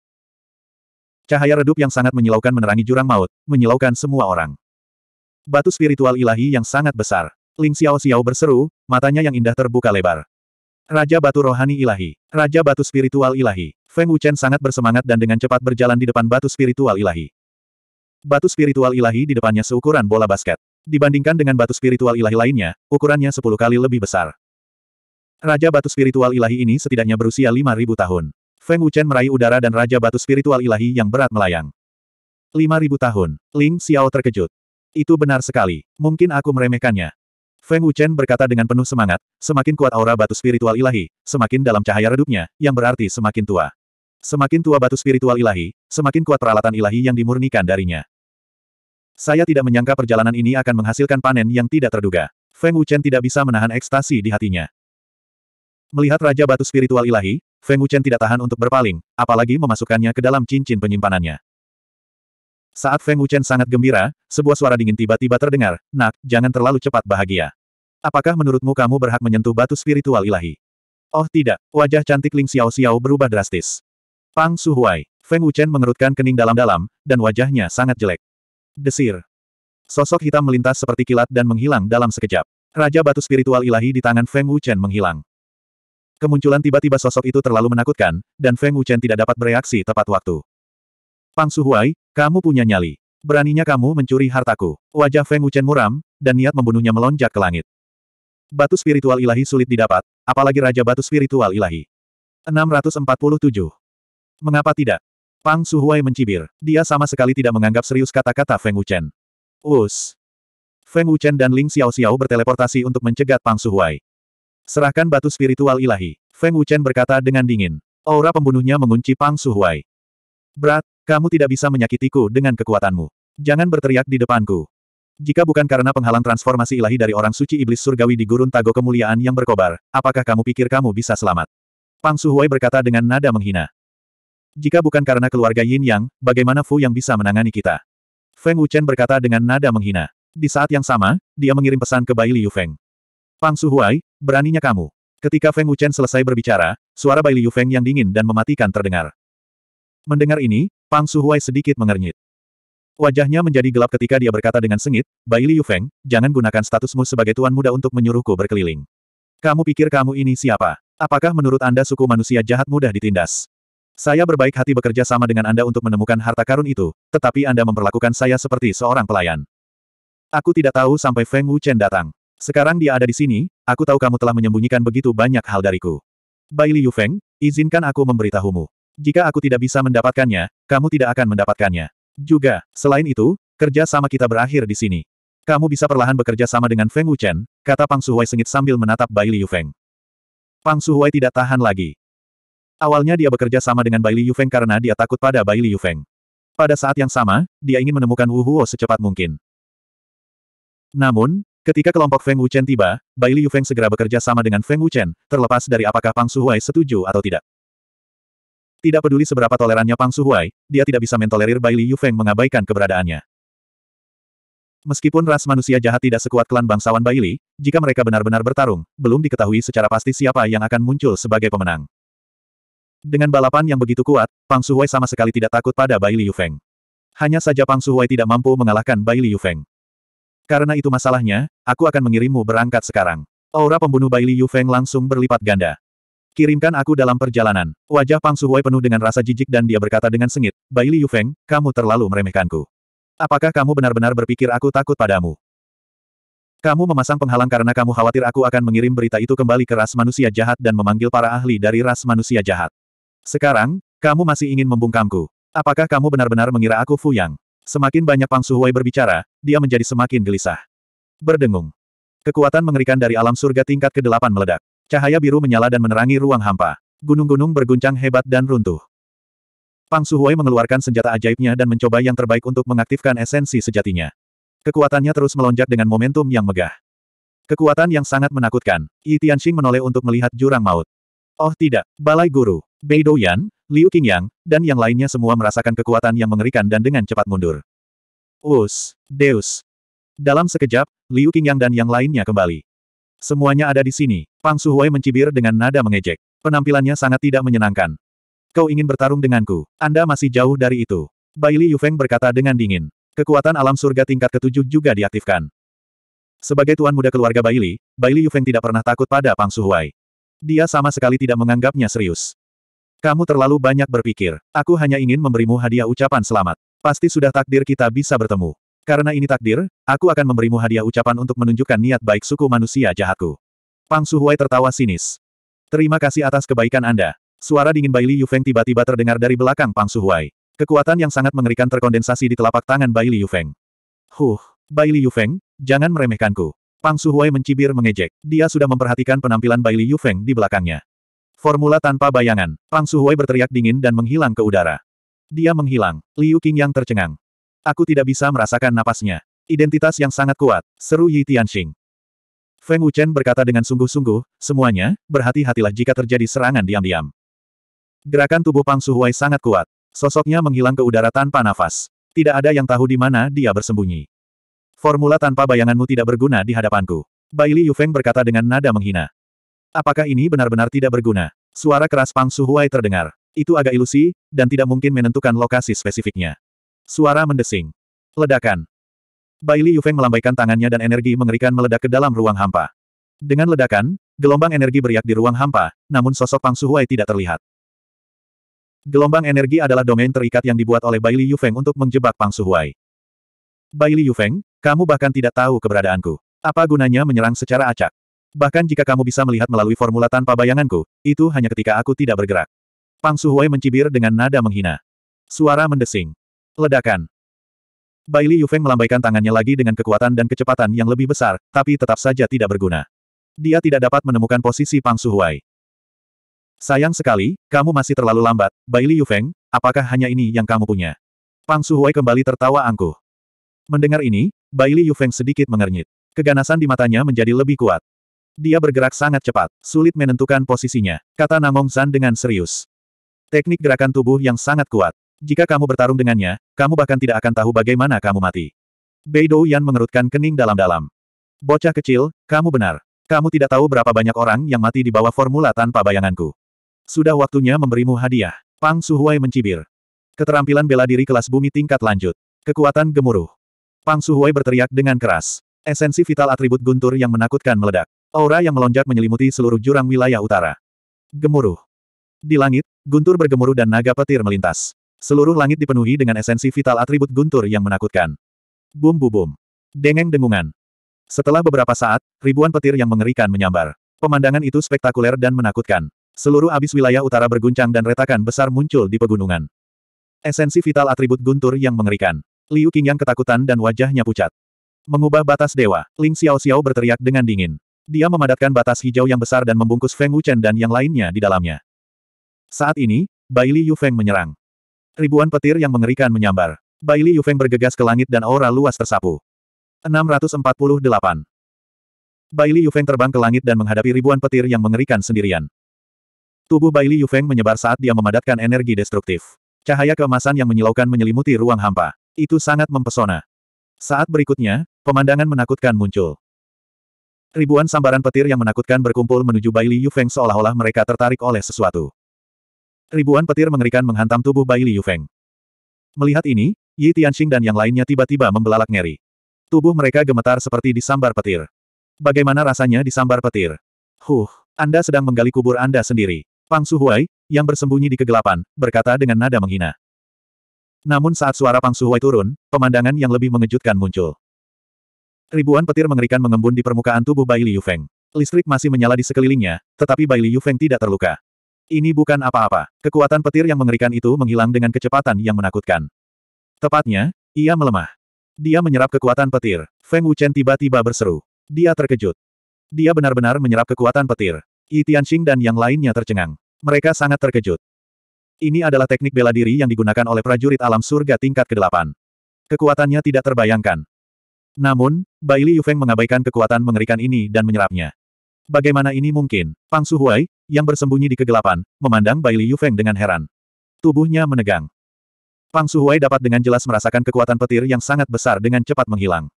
Cahaya redup yang sangat menyilaukan menerangi jurang maut, menyilaukan semua orang. Batu spiritual ilahi yang sangat besar. Ling Xiao Xiao berseru, matanya yang indah terbuka lebar. Raja Batu Rohani Ilahi. Raja Batu Spiritual Ilahi. Feng Wuchen sangat bersemangat dan dengan cepat berjalan di depan batu spiritual ilahi. Batu spiritual ilahi di depannya seukuran bola basket. Dibandingkan dengan batu spiritual ilahi lainnya, ukurannya 10 kali lebih besar. Raja Batu Spiritual Ilahi ini setidaknya berusia 5.000 tahun. Feng Wuchen meraih udara dan Raja Batu Spiritual Ilahi yang berat melayang. 5.000 tahun. Ling Xiao terkejut. Itu benar sekali. Mungkin aku meremehkannya. Feng Wuchen berkata dengan penuh semangat, semakin kuat aura batu spiritual ilahi, semakin dalam cahaya redupnya, yang berarti semakin tua. Semakin tua batu spiritual ilahi, semakin kuat peralatan ilahi yang dimurnikan darinya. Saya tidak menyangka perjalanan ini akan menghasilkan panen yang tidak terduga. Feng Wuchen tidak bisa menahan ekstasi di hatinya. Melihat Raja Batu Spiritual Ilahi, Feng Wuchen tidak tahan untuk berpaling, apalagi memasukkannya ke dalam cincin penyimpanannya. Saat Feng Wuchen sangat gembira, sebuah suara dingin tiba-tiba terdengar, Nak, jangan terlalu cepat bahagia. Apakah menurutmu kamu berhak menyentuh batu spiritual ilahi? Oh tidak, wajah cantik Ling Xiao Xiao berubah drastis. Pang Suhuai, Feng Wuchen mengerutkan kening dalam-dalam, dan wajahnya sangat jelek. Desir. Sosok hitam melintas seperti kilat dan menghilang dalam sekejap. Raja batu spiritual ilahi di tangan Feng Wuchen menghilang. Kemunculan tiba-tiba sosok itu terlalu menakutkan, dan Feng Wuchen tidak dapat bereaksi tepat waktu. Pang Suhuai, kamu punya nyali. Beraninya kamu mencuri hartaku. Wajah Feng Wuchen muram, dan niat membunuhnya melonjak ke langit. Batu spiritual ilahi sulit didapat, apalagi Raja Batu Spiritual Ilahi. 647. Mengapa tidak? Pang Suhuai mencibir. Dia sama sekali tidak menganggap serius kata-kata Feng Wuchen. Us. Feng Wuchen dan Ling Xiao Xiao berteleportasi untuk mencegat Pang Suhuai. Serahkan batu spiritual ilahi. Feng Wuchen berkata dengan dingin. Aura pembunuhnya mengunci Pang Suhuai. Berat, kamu tidak bisa menyakitiku dengan kekuatanmu. Jangan berteriak di depanku. Jika bukan karena penghalang transformasi ilahi dari orang suci iblis surgawi di gurun tago kemuliaan yang berkobar, apakah kamu pikir kamu bisa selamat? Pang Suhuai berkata dengan nada menghina. Jika bukan karena keluarga Yin Yang, bagaimana Fu yang bisa menangani kita? Feng Wuchen berkata dengan nada menghina. Di saat yang sama, dia mengirim pesan ke Bai Liu Feng. Pang Suhuai, beraninya kamu. Ketika Feng Wuchen selesai berbicara, suara Bai Liu Feng yang dingin dan mematikan terdengar. Mendengar ini, Pang Suhuai sedikit mengernyit. Wajahnya menjadi gelap ketika dia berkata dengan sengit, Bai Yu Feng, jangan gunakan statusmu sebagai tuan muda untuk menyuruhku berkeliling. Kamu pikir kamu ini siapa? Apakah menurut Anda suku manusia jahat mudah ditindas? Saya berbaik hati bekerja sama dengan Anda untuk menemukan harta karun itu, tetapi Anda memperlakukan saya seperti seorang pelayan. Aku tidak tahu sampai Feng Wu Chen datang. Sekarang dia ada di sini, aku tahu kamu telah menyembunyikan begitu banyak hal dariku. Bai Yu Feng, izinkan aku memberitahumu. Jika aku tidak bisa mendapatkannya, kamu tidak akan mendapatkannya. Juga, selain itu, kerja sama kita berakhir di sini. Kamu bisa perlahan bekerja sama dengan Feng Wuchen, kata Pang Suhuai sengit sambil menatap Bai Liu Feng. Pang Suhuai tidak tahan lagi. Awalnya dia bekerja sama dengan Bai Liu Feng karena dia takut pada Bai Liu Feng. Pada saat yang sama, dia ingin menemukan Wu Huo secepat mungkin. Namun, ketika kelompok Feng Wuchen tiba, Bai Liu Feng segera bekerja sama dengan Feng Wuchen, terlepas dari apakah Pang Suhuai setuju atau tidak. Tidak peduli seberapa tolerannya Pang Suhuai, dia tidak bisa mentolerir Bai Li Yufeng mengabaikan keberadaannya. Meskipun ras manusia jahat tidak sekuat klan bangsawan Baili, jika mereka benar-benar bertarung, belum diketahui secara pasti siapa yang akan muncul sebagai pemenang. Dengan balapan yang begitu kuat, Pang Suhuai sama sekali tidak takut pada Baili Yufeng. Hanya saja Pang Suhuai tidak mampu mengalahkan Baili Yufeng. Karena itu masalahnya, aku akan mengirimmu berangkat sekarang. Aura pembunuh Baili Yufeng langsung berlipat ganda. Kirimkan aku dalam perjalanan. Wajah Pang Suhui penuh dengan rasa jijik dan dia berkata dengan sengit, Bai Liu Feng, kamu terlalu meremehkanku. Apakah kamu benar-benar berpikir aku takut padamu? Kamu memasang penghalang karena kamu khawatir aku akan mengirim berita itu kembali ke ras manusia jahat dan memanggil para ahli dari ras manusia jahat. Sekarang, kamu masih ingin membungkamku. Apakah kamu benar-benar mengira aku Fu Yang? Semakin banyak Pang Suhui berbicara, dia menjadi semakin gelisah. Berdengung. Kekuatan mengerikan dari alam surga tingkat ke-8 meledak. Cahaya biru menyala dan menerangi ruang hampa. Gunung-gunung berguncang hebat dan runtuh. Pang Suhuai mengeluarkan senjata ajaibnya dan mencoba yang terbaik untuk mengaktifkan esensi sejatinya. Kekuatannya terus melonjak dengan momentum yang megah. Kekuatan yang sangat menakutkan. Yi Tianxing menoleh untuk melihat jurang maut. Oh tidak, Balai Guru, Bei Douyan, Liu Qingyang, dan yang lainnya semua merasakan kekuatan yang mengerikan dan dengan cepat mundur. Us, Deus. Dalam sekejap, Liu Qingyang dan yang lainnya kembali. Semuanya ada di sini. Pang Suhuai mencibir dengan nada mengejek. Penampilannya sangat tidak menyenangkan. Kau ingin bertarung denganku. Anda masih jauh dari itu. Baili Yufeng berkata dengan dingin. Kekuatan alam surga tingkat ketujuh juga diaktifkan. Sebagai tuan muda keluarga Baili, Baili Yufeng tidak pernah takut pada Pang Suhuai. Dia sama sekali tidak menganggapnya serius. Kamu terlalu banyak berpikir. Aku hanya ingin memberimu hadiah ucapan selamat. Pasti sudah takdir kita bisa bertemu. Karena ini takdir, aku akan memberimu hadiah ucapan untuk menunjukkan niat baik suku manusia jahatku. Pang Suhuai tertawa sinis. Terima kasih atas kebaikan Anda. Suara dingin Bai Li Yufeng tiba-tiba terdengar dari belakang Pang Suhuai. Kekuatan yang sangat mengerikan terkondensasi di telapak tangan Bai Li Yufeng. Huh, Bai Li Yufeng, jangan meremehkanku. Pang Suhuai mencibir mengejek. Dia sudah memperhatikan penampilan Bai Li Yufeng di belakangnya. Formula tanpa bayangan. Pang Suhuai berteriak dingin dan menghilang ke udara. Dia menghilang. Liu Qing yang tercengang. Aku tidak bisa merasakan napasnya. Identitas yang sangat kuat, seru Yi Tianxing. Feng Wuchen berkata dengan sungguh-sungguh, semuanya, berhati-hatilah jika terjadi serangan diam-diam. Gerakan tubuh Pang Suhuai sangat kuat. Sosoknya menghilang ke udara tanpa nafas. Tidak ada yang tahu di mana dia bersembunyi. Formula tanpa bayanganmu tidak berguna di hadapanku. Bai Baili Yufeng berkata dengan nada menghina. Apakah ini benar-benar tidak berguna? Suara keras Pang Suhuai terdengar. Itu agak ilusi, dan tidak mungkin menentukan lokasi spesifiknya. Suara mendesing. Ledakan. Bai Baili Yufeng melambaikan tangannya dan energi mengerikan meledak ke dalam ruang hampa. Dengan ledakan, gelombang energi beriak di ruang hampa, namun sosok Pang Suhuai tidak terlihat. Gelombang energi adalah domain terikat yang dibuat oleh Bai Baili Yufeng untuk menjebak Pang Suhuai. Baili Yufeng, kamu bahkan tidak tahu keberadaanku. Apa gunanya menyerang secara acak? Bahkan jika kamu bisa melihat melalui formula tanpa bayanganku, itu hanya ketika aku tidak bergerak. Pang Suhuai mencibir dengan nada menghina. Suara mendesing. Ledakan. Baili Yufeng melambaikan tangannya lagi dengan kekuatan dan kecepatan yang lebih besar, tapi tetap saja tidak berguna. Dia tidak dapat menemukan posisi Pang Suhuai. Sayang sekali, kamu masih terlalu lambat, Baili Yufeng, apakah hanya ini yang kamu punya? Pang Suhuai kembali tertawa angkuh. Mendengar ini, Baili Yufeng sedikit mengernyit. Keganasan di matanya menjadi lebih kuat. Dia bergerak sangat cepat, sulit menentukan posisinya, kata Namong San dengan serius. Teknik gerakan tubuh yang sangat kuat. Jika kamu bertarung dengannya, kamu bahkan tidak akan tahu bagaimana kamu mati. Beidou Yan mengerutkan kening dalam-dalam. Bocah kecil, kamu benar. Kamu tidak tahu berapa banyak orang yang mati di bawah formula tanpa bayanganku. Sudah waktunya memberimu hadiah. Pang Suhuai mencibir. Keterampilan bela diri kelas bumi tingkat lanjut. Kekuatan gemuruh. Pang Suhuai berteriak dengan keras. Esensi vital atribut guntur yang menakutkan meledak. Aura yang melonjak menyelimuti seluruh jurang wilayah utara. Gemuruh. Di langit, guntur bergemuruh dan naga petir melintas. Seluruh langit dipenuhi dengan esensi vital atribut guntur yang menakutkan. Bum bu bum. Dengeng dengungan. Setelah beberapa saat, ribuan petir yang mengerikan menyambar. Pemandangan itu spektakuler dan menakutkan. Seluruh abis wilayah utara berguncang dan retakan besar muncul di pegunungan. Esensi vital atribut guntur yang mengerikan. Liu yang ketakutan dan wajahnya pucat. Mengubah batas dewa, Ling Xiao Xiao berteriak dengan dingin. Dia memadatkan batas hijau yang besar dan membungkus Feng Wuchen dan yang lainnya di dalamnya. Saat ini, Bai Li Yu Feng menyerang. Ribuan petir yang mengerikan menyambar. Baili Yufeng bergegas ke langit dan aura luas tersapu. 648. Yu Yufeng terbang ke langit dan menghadapi ribuan petir yang mengerikan sendirian. Tubuh Baili Yufeng menyebar saat dia memadatkan energi destruktif. Cahaya keemasan yang menyilaukan menyelimuti ruang hampa. Itu sangat mempesona. Saat berikutnya, pemandangan menakutkan muncul. Ribuan sambaran petir yang menakutkan berkumpul menuju Baili Yufeng seolah-olah mereka tertarik oleh sesuatu. Ribuan petir mengerikan menghantam tubuh Bai Li Feng. Melihat ini, Yi Tianxing dan yang lainnya tiba-tiba membelalak ngeri. Tubuh mereka gemetar seperti disambar petir. Bagaimana rasanya disambar petir? Huh, Anda sedang menggali kubur Anda sendiri. Pang Su Suhuai, yang bersembunyi di kegelapan, berkata dengan nada menghina. Namun saat suara Pang Su Suhuai turun, pemandangan yang lebih mengejutkan muncul. Ribuan petir mengerikan mengembun di permukaan tubuh Bai Li Feng. Listrik masih menyala di sekelilingnya, tetapi Bai Li Feng tidak terluka. Ini bukan apa-apa. Kekuatan petir yang mengerikan itu menghilang dengan kecepatan yang menakutkan. Tepatnya, ia melemah. Dia menyerap kekuatan petir. Feng Wuchen tiba-tiba berseru. Dia terkejut. Dia benar-benar menyerap kekuatan petir. Yi Tianxing dan yang lainnya tercengang. Mereka sangat terkejut. Ini adalah teknik bela diri yang digunakan oleh prajurit alam surga tingkat ke-8. Kekuatannya tidak terbayangkan. Namun, Baili Yufeng mengabaikan kekuatan mengerikan ini dan menyerapnya. Bagaimana ini mungkin? Pang Suhuai, yang bersembunyi di kegelapan, memandang Bai Li Yufeng dengan heran. Tubuhnya menegang. Pang Suhuai dapat dengan jelas merasakan kekuatan petir yang sangat besar dengan cepat menghilang.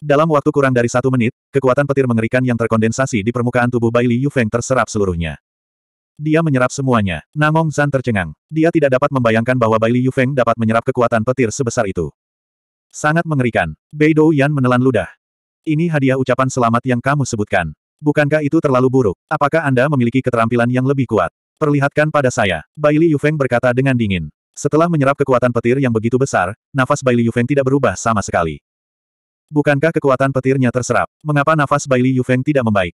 Dalam waktu kurang dari satu menit, kekuatan petir mengerikan yang terkondensasi di permukaan tubuh Bai Li Yufeng terserap seluruhnya. Dia menyerap semuanya. Nangong Zan tercengang. Dia tidak dapat membayangkan bahwa Bai Li Yufeng dapat menyerap kekuatan petir sebesar itu. Sangat mengerikan. Bei Dou Yan menelan ludah. Ini hadiah ucapan selamat yang kamu sebutkan. Bukankah itu terlalu buruk? Apakah Anda memiliki keterampilan yang lebih kuat? Perlihatkan pada saya. Bai Li Yufeng berkata dengan dingin. Setelah menyerap kekuatan petir yang begitu besar, nafas Bai Li Yufeng tidak berubah sama sekali. Bukankah kekuatan petirnya terserap? Mengapa nafas Bai Li Yufeng tidak membaik?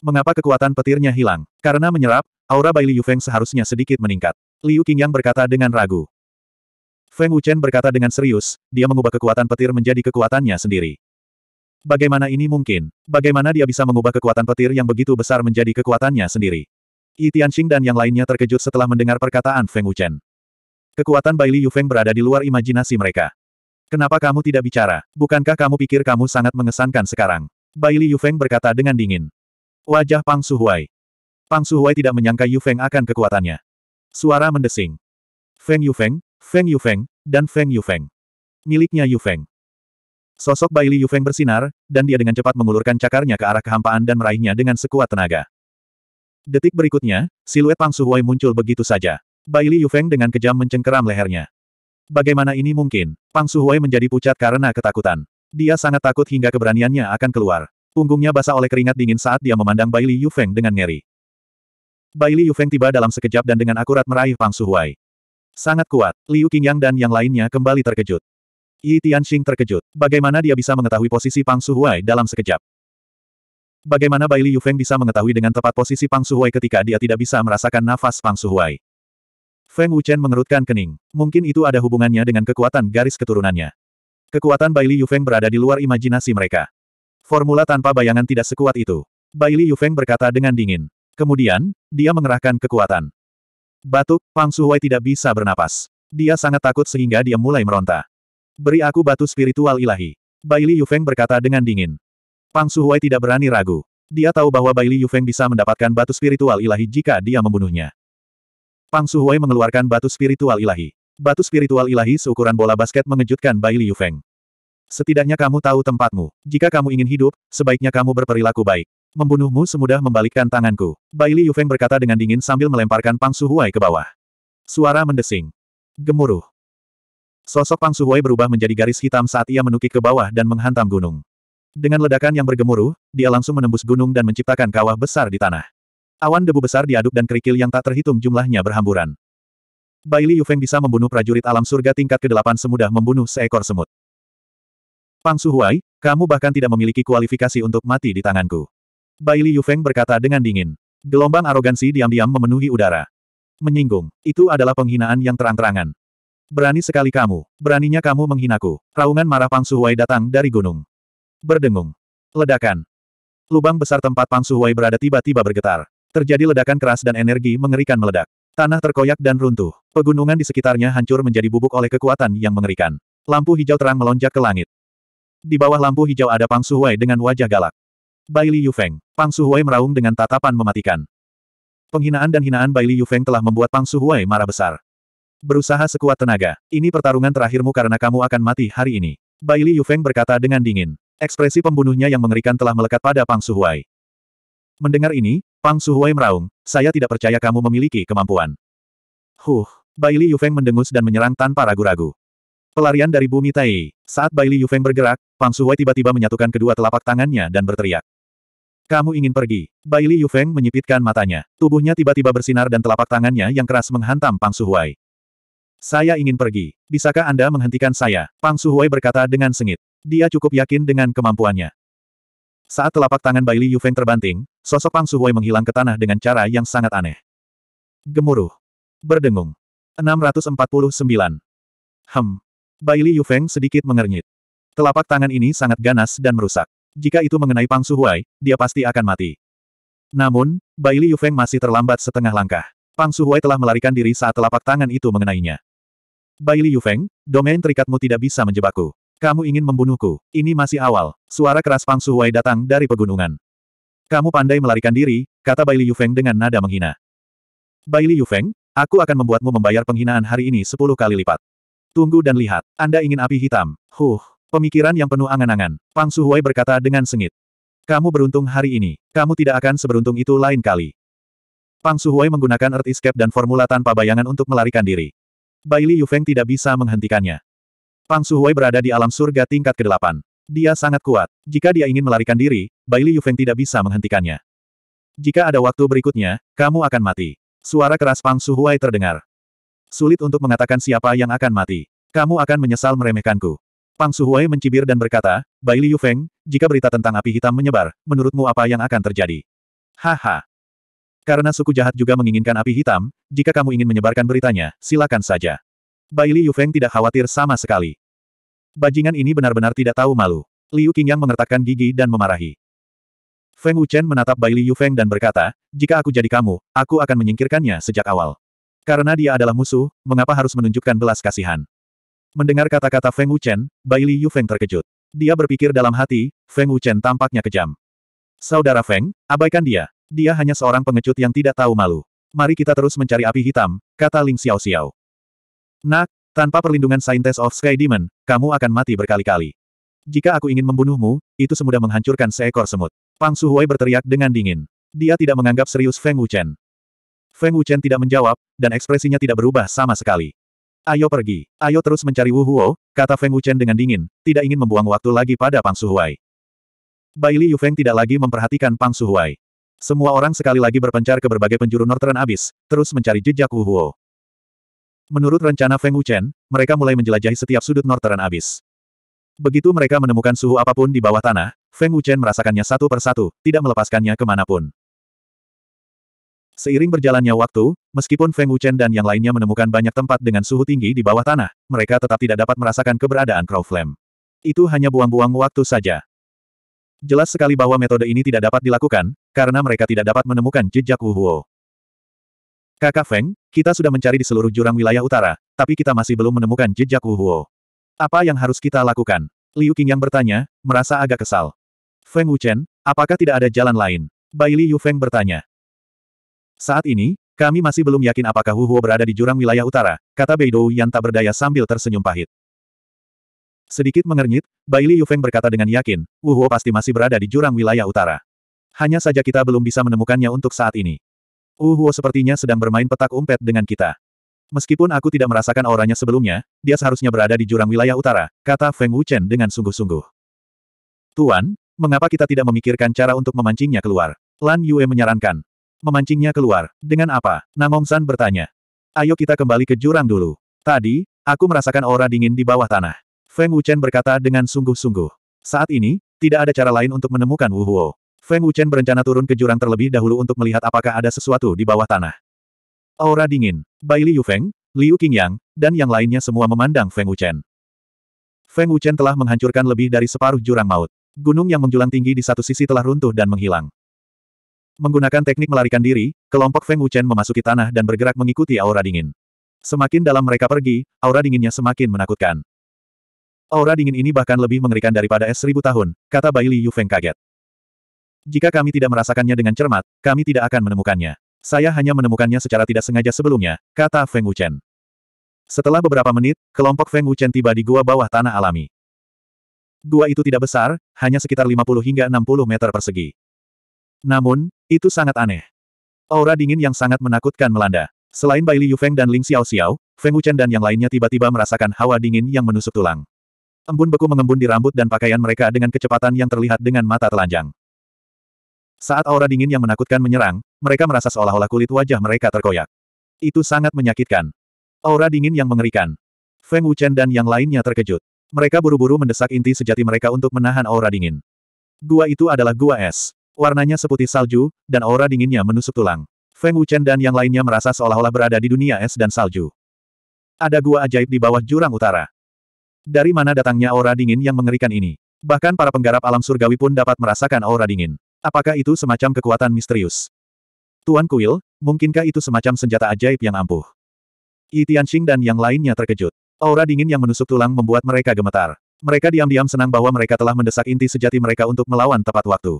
Mengapa kekuatan petirnya hilang? Karena menyerap, aura Bai Li Yufeng seharusnya sedikit meningkat. Liu Qingyang berkata dengan ragu. Feng Wuchen berkata dengan serius, dia mengubah kekuatan petir menjadi kekuatannya sendiri. Bagaimana ini mungkin? Bagaimana dia bisa mengubah kekuatan petir yang begitu besar menjadi kekuatannya sendiri? Yi Tianxing dan yang lainnya terkejut setelah mendengar perkataan Feng Wuchen. Kekuatan Bai Li Yufeng berada di luar imajinasi mereka. Kenapa kamu tidak bicara? Bukankah kamu pikir kamu sangat mengesankan sekarang? Bai Li Yufeng berkata dengan dingin. Wajah Pang Su Suhuai. Pang Su Suhuai tidak menyangka Yufeng akan kekuatannya. Suara mendesing. Feng Yufeng, Feng Yufeng, dan Feng Yufeng. Miliknya Yufeng. Sosok Bai Li Yufeng bersinar, dan dia dengan cepat mengulurkan cakarnya ke arah kehampaan dan meraihnya dengan sekuat tenaga. Detik berikutnya, siluet Pang Suhuai muncul begitu saja. Bai Li Yufeng dengan kejam mencengkeram lehernya. Bagaimana ini mungkin? Pang Suhuai menjadi pucat karena ketakutan. Dia sangat takut hingga keberaniannya akan keluar. Punggungnya basah oleh keringat dingin saat dia memandang Bai Li Yufeng dengan ngeri. Bai Li Yufeng tiba dalam sekejap dan dengan akurat meraih Pang Suhuai. Sangat kuat, Liu Qingyang dan yang lainnya kembali terkejut. Yi Tianxing terkejut. Bagaimana dia bisa mengetahui posisi Pang Suhuai dalam sekejap? Bagaimana Bai Li Yufeng bisa mengetahui dengan tepat posisi Pang Suhuai ketika dia tidak bisa merasakan nafas Pang Suhuai? Feng Wuchen mengerutkan kening. Mungkin itu ada hubungannya dengan kekuatan garis keturunannya. Kekuatan Bai Li Yufeng berada di luar imajinasi mereka. Formula tanpa bayangan tidak sekuat itu. Bai Li Yufeng berkata dengan dingin. Kemudian, dia mengerahkan kekuatan. Batuk, Pang Suhuai tidak bisa bernapas. Dia sangat takut sehingga dia mulai meronta. Beri aku batu spiritual ilahi. Baili Yufeng berkata dengan dingin. Pang Su Suhuai tidak berani ragu. Dia tahu bahwa Baili Yufeng bisa mendapatkan batu spiritual ilahi jika dia membunuhnya. Pang Su Suhuai mengeluarkan batu spiritual ilahi. Batu spiritual ilahi seukuran bola basket mengejutkan Baili Yufeng. Setidaknya kamu tahu tempatmu. Jika kamu ingin hidup, sebaiknya kamu berperilaku baik. Membunuhmu semudah membalikkan tanganku. Baili Yufeng berkata dengan dingin sambil melemparkan Pang Su Suhuai ke bawah. Suara mendesing. Gemuruh. Sosok Pang Suhuai berubah menjadi garis hitam saat ia menukik ke bawah dan menghantam gunung. Dengan ledakan yang bergemuruh, dia langsung menembus gunung dan menciptakan kawah besar di tanah. Awan debu besar diaduk dan kerikil yang tak terhitung jumlahnya berhamburan. Bai Li Yufeng bisa membunuh prajurit alam surga tingkat ke-8 semudah membunuh seekor semut. Pang Suhuai, kamu bahkan tidak memiliki kualifikasi untuk mati di tanganku. Bai Li Yufeng berkata dengan dingin. Gelombang arogansi diam-diam memenuhi udara. Menyinggung, itu adalah penghinaan yang terang-terangan. Berani sekali kamu, beraninya kamu menghinaku. Raungan marah Pang Suhuai datang dari gunung. Berdengung. Ledakan. Lubang besar tempat Pang Suhuai berada tiba-tiba bergetar. Terjadi ledakan keras dan energi mengerikan meledak. Tanah terkoyak dan runtuh. Pegunungan di sekitarnya hancur menjadi bubuk oleh kekuatan yang mengerikan. Lampu hijau terang melonjak ke langit. Di bawah lampu hijau ada Pang Suhuai dengan wajah galak. Bai Li Yufeng. Pang Suhuai meraung dengan tatapan mematikan. Penghinaan dan hinaan Bai Li Yufeng telah membuat Pang Suhuai marah besar. Berusaha sekuat tenaga. Ini pertarungan terakhirmu karena kamu akan mati hari ini. Bai Li Yufeng berkata dengan dingin. Ekspresi pembunuhnya yang mengerikan telah melekat pada Pang Su Suhuai. Mendengar ini, Pang Su Suhuai meraung. Saya tidak percaya kamu memiliki kemampuan. Huh. Li Yufeng mendengus dan menyerang tanpa ragu-ragu. Pelarian dari bumi Tai. Saat Bai Li Yufeng bergerak, Pang Su Suhuai tiba-tiba menyatukan kedua telapak tangannya dan berteriak. Kamu ingin pergi. Bai Li Yufeng menyipitkan matanya. Tubuhnya tiba-tiba bersinar dan telapak tangannya yang keras menghantam Pang Su Suhuai. Saya ingin pergi. Bisakah Anda menghentikan saya? Pang Suhui berkata dengan sengit. Dia cukup yakin dengan kemampuannya. Saat telapak tangan Bai Li Yufeng terbanting, sosok Pang Suhui menghilang ke tanah dengan cara yang sangat aneh. Gemuruh. Berdengung. 649. Hem. Bai Li Yufeng sedikit mengernyit. Telapak tangan ini sangat ganas dan merusak. Jika itu mengenai Pang Suhui, dia pasti akan mati. Namun, Bai Li Yufeng masih terlambat setengah langkah. Pang Suhui telah melarikan diri saat telapak tangan itu mengenainya. Bai Yu Feng, domain terikatmu tidak bisa menjebakku. Kamu ingin membunuhku, ini masih awal. Suara keras Pang Su Wei datang dari pegunungan. Kamu pandai melarikan diri, kata Bai Yu Feng dengan nada menghina. Bai Yu Feng, aku akan membuatmu membayar penghinaan hari ini sepuluh kali lipat. Tunggu dan lihat, Anda ingin api hitam. Huh, pemikiran yang penuh angan-angan. Pang Su Wei berkata dengan sengit. Kamu beruntung hari ini, kamu tidak akan seberuntung itu lain kali. Pang Su Wei menggunakan Earth Escape dan formula tanpa bayangan untuk melarikan diri. Bai Li Yufeng tidak bisa menghentikannya. Pang Suhui berada di alam surga tingkat ke-8. Dia sangat kuat. Jika dia ingin melarikan diri, Bai Li Yufeng tidak bisa menghentikannya. Jika ada waktu berikutnya, kamu akan mati. Suara keras Pang Hui terdengar. Sulit untuk mengatakan siapa yang akan mati. Kamu akan menyesal meremehkanku. Pang Hui mencibir dan berkata, Bai Liu Feng, jika berita tentang api hitam menyebar, menurutmu apa yang akan terjadi? Haha, karena suku jahat juga menginginkan api hitam, jika kamu ingin menyebarkan beritanya, silakan saja. Bai Baili Yufeng tidak khawatir sama sekali. Bajingan ini benar-benar tidak tahu malu. Liu Qingyang mengertakkan gigi dan memarahi. Feng Wuchen menatap Bai Baili Yufeng dan berkata, jika aku jadi kamu, aku akan menyingkirkannya sejak awal. Karena dia adalah musuh, mengapa harus menunjukkan belas kasihan? Mendengar kata-kata Feng Wuchen, Baili Yufeng terkejut. Dia berpikir dalam hati, Feng Wuchen tampaknya kejam. Saudara Feng, abaikan dia. Dia hanya seorang pengecut yang tidak tahu malu. Mari kita terus mencari api hitam, kata Ling Xiao Xiao. Nak, tanpa perlindungan Saintes of Sky Demon, kamu akan mati berkali-kali. Jika aku ingin membunuhmu, itu semudah menghancurkan seekor semut. Pang Su Hui berteriak dengan dingin. Dia tidak menganggap serius Feng Wuchen. Feng Wuchen tidak menjawab, dan ekspresinya tidak berubah sama sekali. Ayo pergi, ayo terus mencari Wu Huo, kata Feng Wuchen dengan dingin, tidak ingin membuang waktu lagi pada Pang Su Hui. Bai Li Yufeng tidak lagi memperhatikan Pang Su Hui. Semua orang sekali lagi berpencar ke berbagai penjuru Northern Abyss, terus mencari jejak Wu Huo. Menurut rencana Feng Wuchen, mereka mulai menjelajahi setiap sudut Northern Abyss. Begitu mereka menemukan suhu apapun di bawah tanah, Feng Wuchen merasakannya satu persatu, tidak melepaskannya kemanapun. Seiring berjalannya waktu, meskipun Feng Wuchen dan yang lainnya menemukan banyak tempat dengan suhu tinggi di bawah tanah, mereka tetap tidak dapat merasakan keberadaan Crow Flame. Itu hanya buang-buang waktu saja. Jelas sekali bahwa metode ini tidak dapat dilakukan, karena mereka tidak dapat menemukan jejak Wuhuo. Kakak Feng, kita sudah mencari di seluruh jurang wilayah utara, tapi kita masih belum menemukan jejak Wuhuo. Apa yang harus kita lakukan? Liu yang bertanya, merasa agak kesal. Feng Wuchen, apakah tidak ada jalan lain? Bai Li Feng bertanya. Saat ini, kami masih belum yakin apakah Wuhuo berada di jurang wilayah utara, kata Beidou yang tak berdaya sambil tersenyum pahit. Sedikit mengernyit, Bailey Yufeng berkata dengan yakin, Wuhuo pasti masih berada di jurang wilayah utara. Hanya saja kita belum bisa menemukannya untuk saat ini. Wuhuo sepertinya sedang bermain petak umpet dengan kita. Meskipun aku tidak merasakan auranya sebelumnya, dia seharusnya berada di jurang wilayah utara, kata Feng Wuchen dengan sungguh-sungguh. Tuan, mengapa kita tidak memikirkan cara untuk memancingnya keluar? Lan Yue menyarankan. Memancingnya keluar, dengan apa? Namong San bertanya. Ayo kita kembali ke jurang dulu. Tadi, aku merasakan aura dingin di bawah tanah. Feng Wuchen berkata dengan sungguh-sungguh. Saat ini, tidak ada cara lain untuk menemukan Wu Huo. Feng Wuchen berencana turun ke jurang terlebih dahulu untuk melihat apakah ada sesuatu di bawah tanah. Aura dingin, Bai Liu Feng, Liu Qingyang, dan yang lainnya semua memandang Feng Wuchen. Feng Wuchen telah menghancurkan lebih dari separuh jurang maut. Gunung yang menjulang tinggi di satu sisi telah runtuh dan menghilang. Menggunakan teknik melarikan diri, kelompok Feng Wuchen memasuki tanah dan bergerak mengikuti aura dingin. Semakin dalam mereka pergi, aura dinginnya semakin menakutkan. Aura dingin ini bahkan lebih mengerikan daripada es seribu tahun, kata Bai Li Yufeng kaget. Jika kami tidak merasakannya dengan cermat, kami tidak akan menemukannya. Saya hanya menemukannya secara tidak sengaja sebelumnya, kata Feng Wuchen. Setelah beberapa menit, kelompok Feng Wuchen tiba di gua bawah tanah alami. Gua itu tidak besar, hanya sekitar 50 hingga 60 meter persegi. Namun, itu sangat aneh. Aura dingin yang sangat menakutkan melanda. Selain Bai Li Yufeng dan Ling Xiao Xiao, Feng Wuchen dan yang lainnya tiba-tiba merasakan hawa dingin yang menusuk tulang. Embun beku mengembun di rambut dan pakaian mereka dengan kecepatan yang terlihat dengan mata telanjang. Saat aura dingin yang menakutkan menyerang, mereka merasa seolah-olah kulit wajah mereka terkoyak. Itu sangat menyakitkan. Aura dingin yang mengerikan. Feng Wuchen dan yang lainnya terkejut. Mereka buru-buru mendesak inti sejati mereka untuk menahan aura dingin. Gua itu adalah gua es. Warnanya seputih salju, dan aura dinginnya menusuk tulang. Feng Wuchen dan yang lainnya merasa seolah-olah berada di dunia es dan salju. Ada gua ajaib di bawah jurang utara. Dari mana datangnya aura dingin yang mengerikan ini? Bahkan para penggarap alam surgawi pun dapat merasakan aura dingin. Apakah itu semacam kekuatan misterius? Tuan Kuil, mungkinkah itu semacam senjata ajaib yang ampuh? Yi Tianxing dan yang lainnya terkejut. Aura dingin yang menusuk tulang membuat mereka gemetar. Mereka diam-diam senang bahwa mereka telah mendesak inti sejati mereka untuk melawan tepat waktu.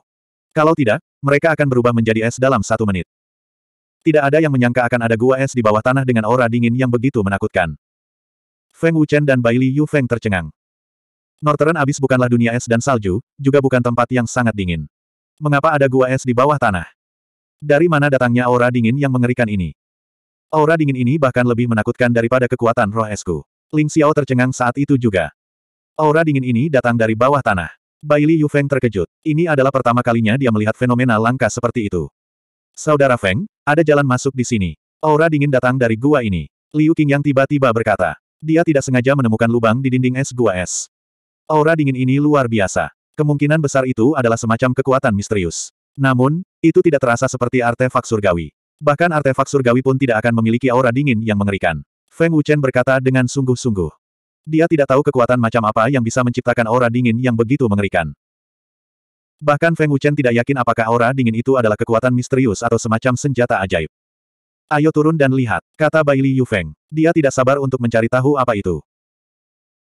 Kalau tidak, mereka akan berubah menjadi es dalam satu menit. Tidak ada yang menyangka akan ada gua es di bawah tanah dengan aura dingin yang begitu menakutkan. Feng Wuchen dan Bai Li Feng tercengang. Northern Abyss bukanlah dunia es dan salju, juga bukan tempat yang sangat dingin. Mengapa ada gua es di bawah tanah? Dari mana datangnya aura dingin yang mengerikan ini? Aura dingin ini bahkan lebih menakutkan daripada kekuatan roh esku. Ling Xiao tercengang saat itu juga. Aura dingin ini datang dari bawah tanah. Bai Li Feng terkejut. Ini adalah pertama kalinya dia melihat fenomena langka seperti itu. Saudara Feng, ada jalan masuk di sini. Aura dingin datang dari gua ini. Liu Qing yang tiba-tiba berkata. Dia tidak sengaja menemukan lubang di dinding es gua es. Aura dingin ini luar biasa. Kemungkinan besar itu adalah semacam kekuatan misterius. Namun, itu tidak terasa seperti artefak surgawi. Bahkan artefak surgawi pun tidak akan memiliki aura dingin yang mengerikan. Feng Wuchen berkata dengan sungguh-sungguh. Dia tidak tahu kekuatan macam apa yang bisa menciptakan aura dingin yang begitu mengerikan. Bahkan Feng Wuchen tidak yakin apakah aura dingin itu adalah kekuatan misterius atau semacam senjata ajaib. Ayo turun dan lihat, kata Baili Yufeng. Dia tidak sabar untuk mencari tahu apa itu.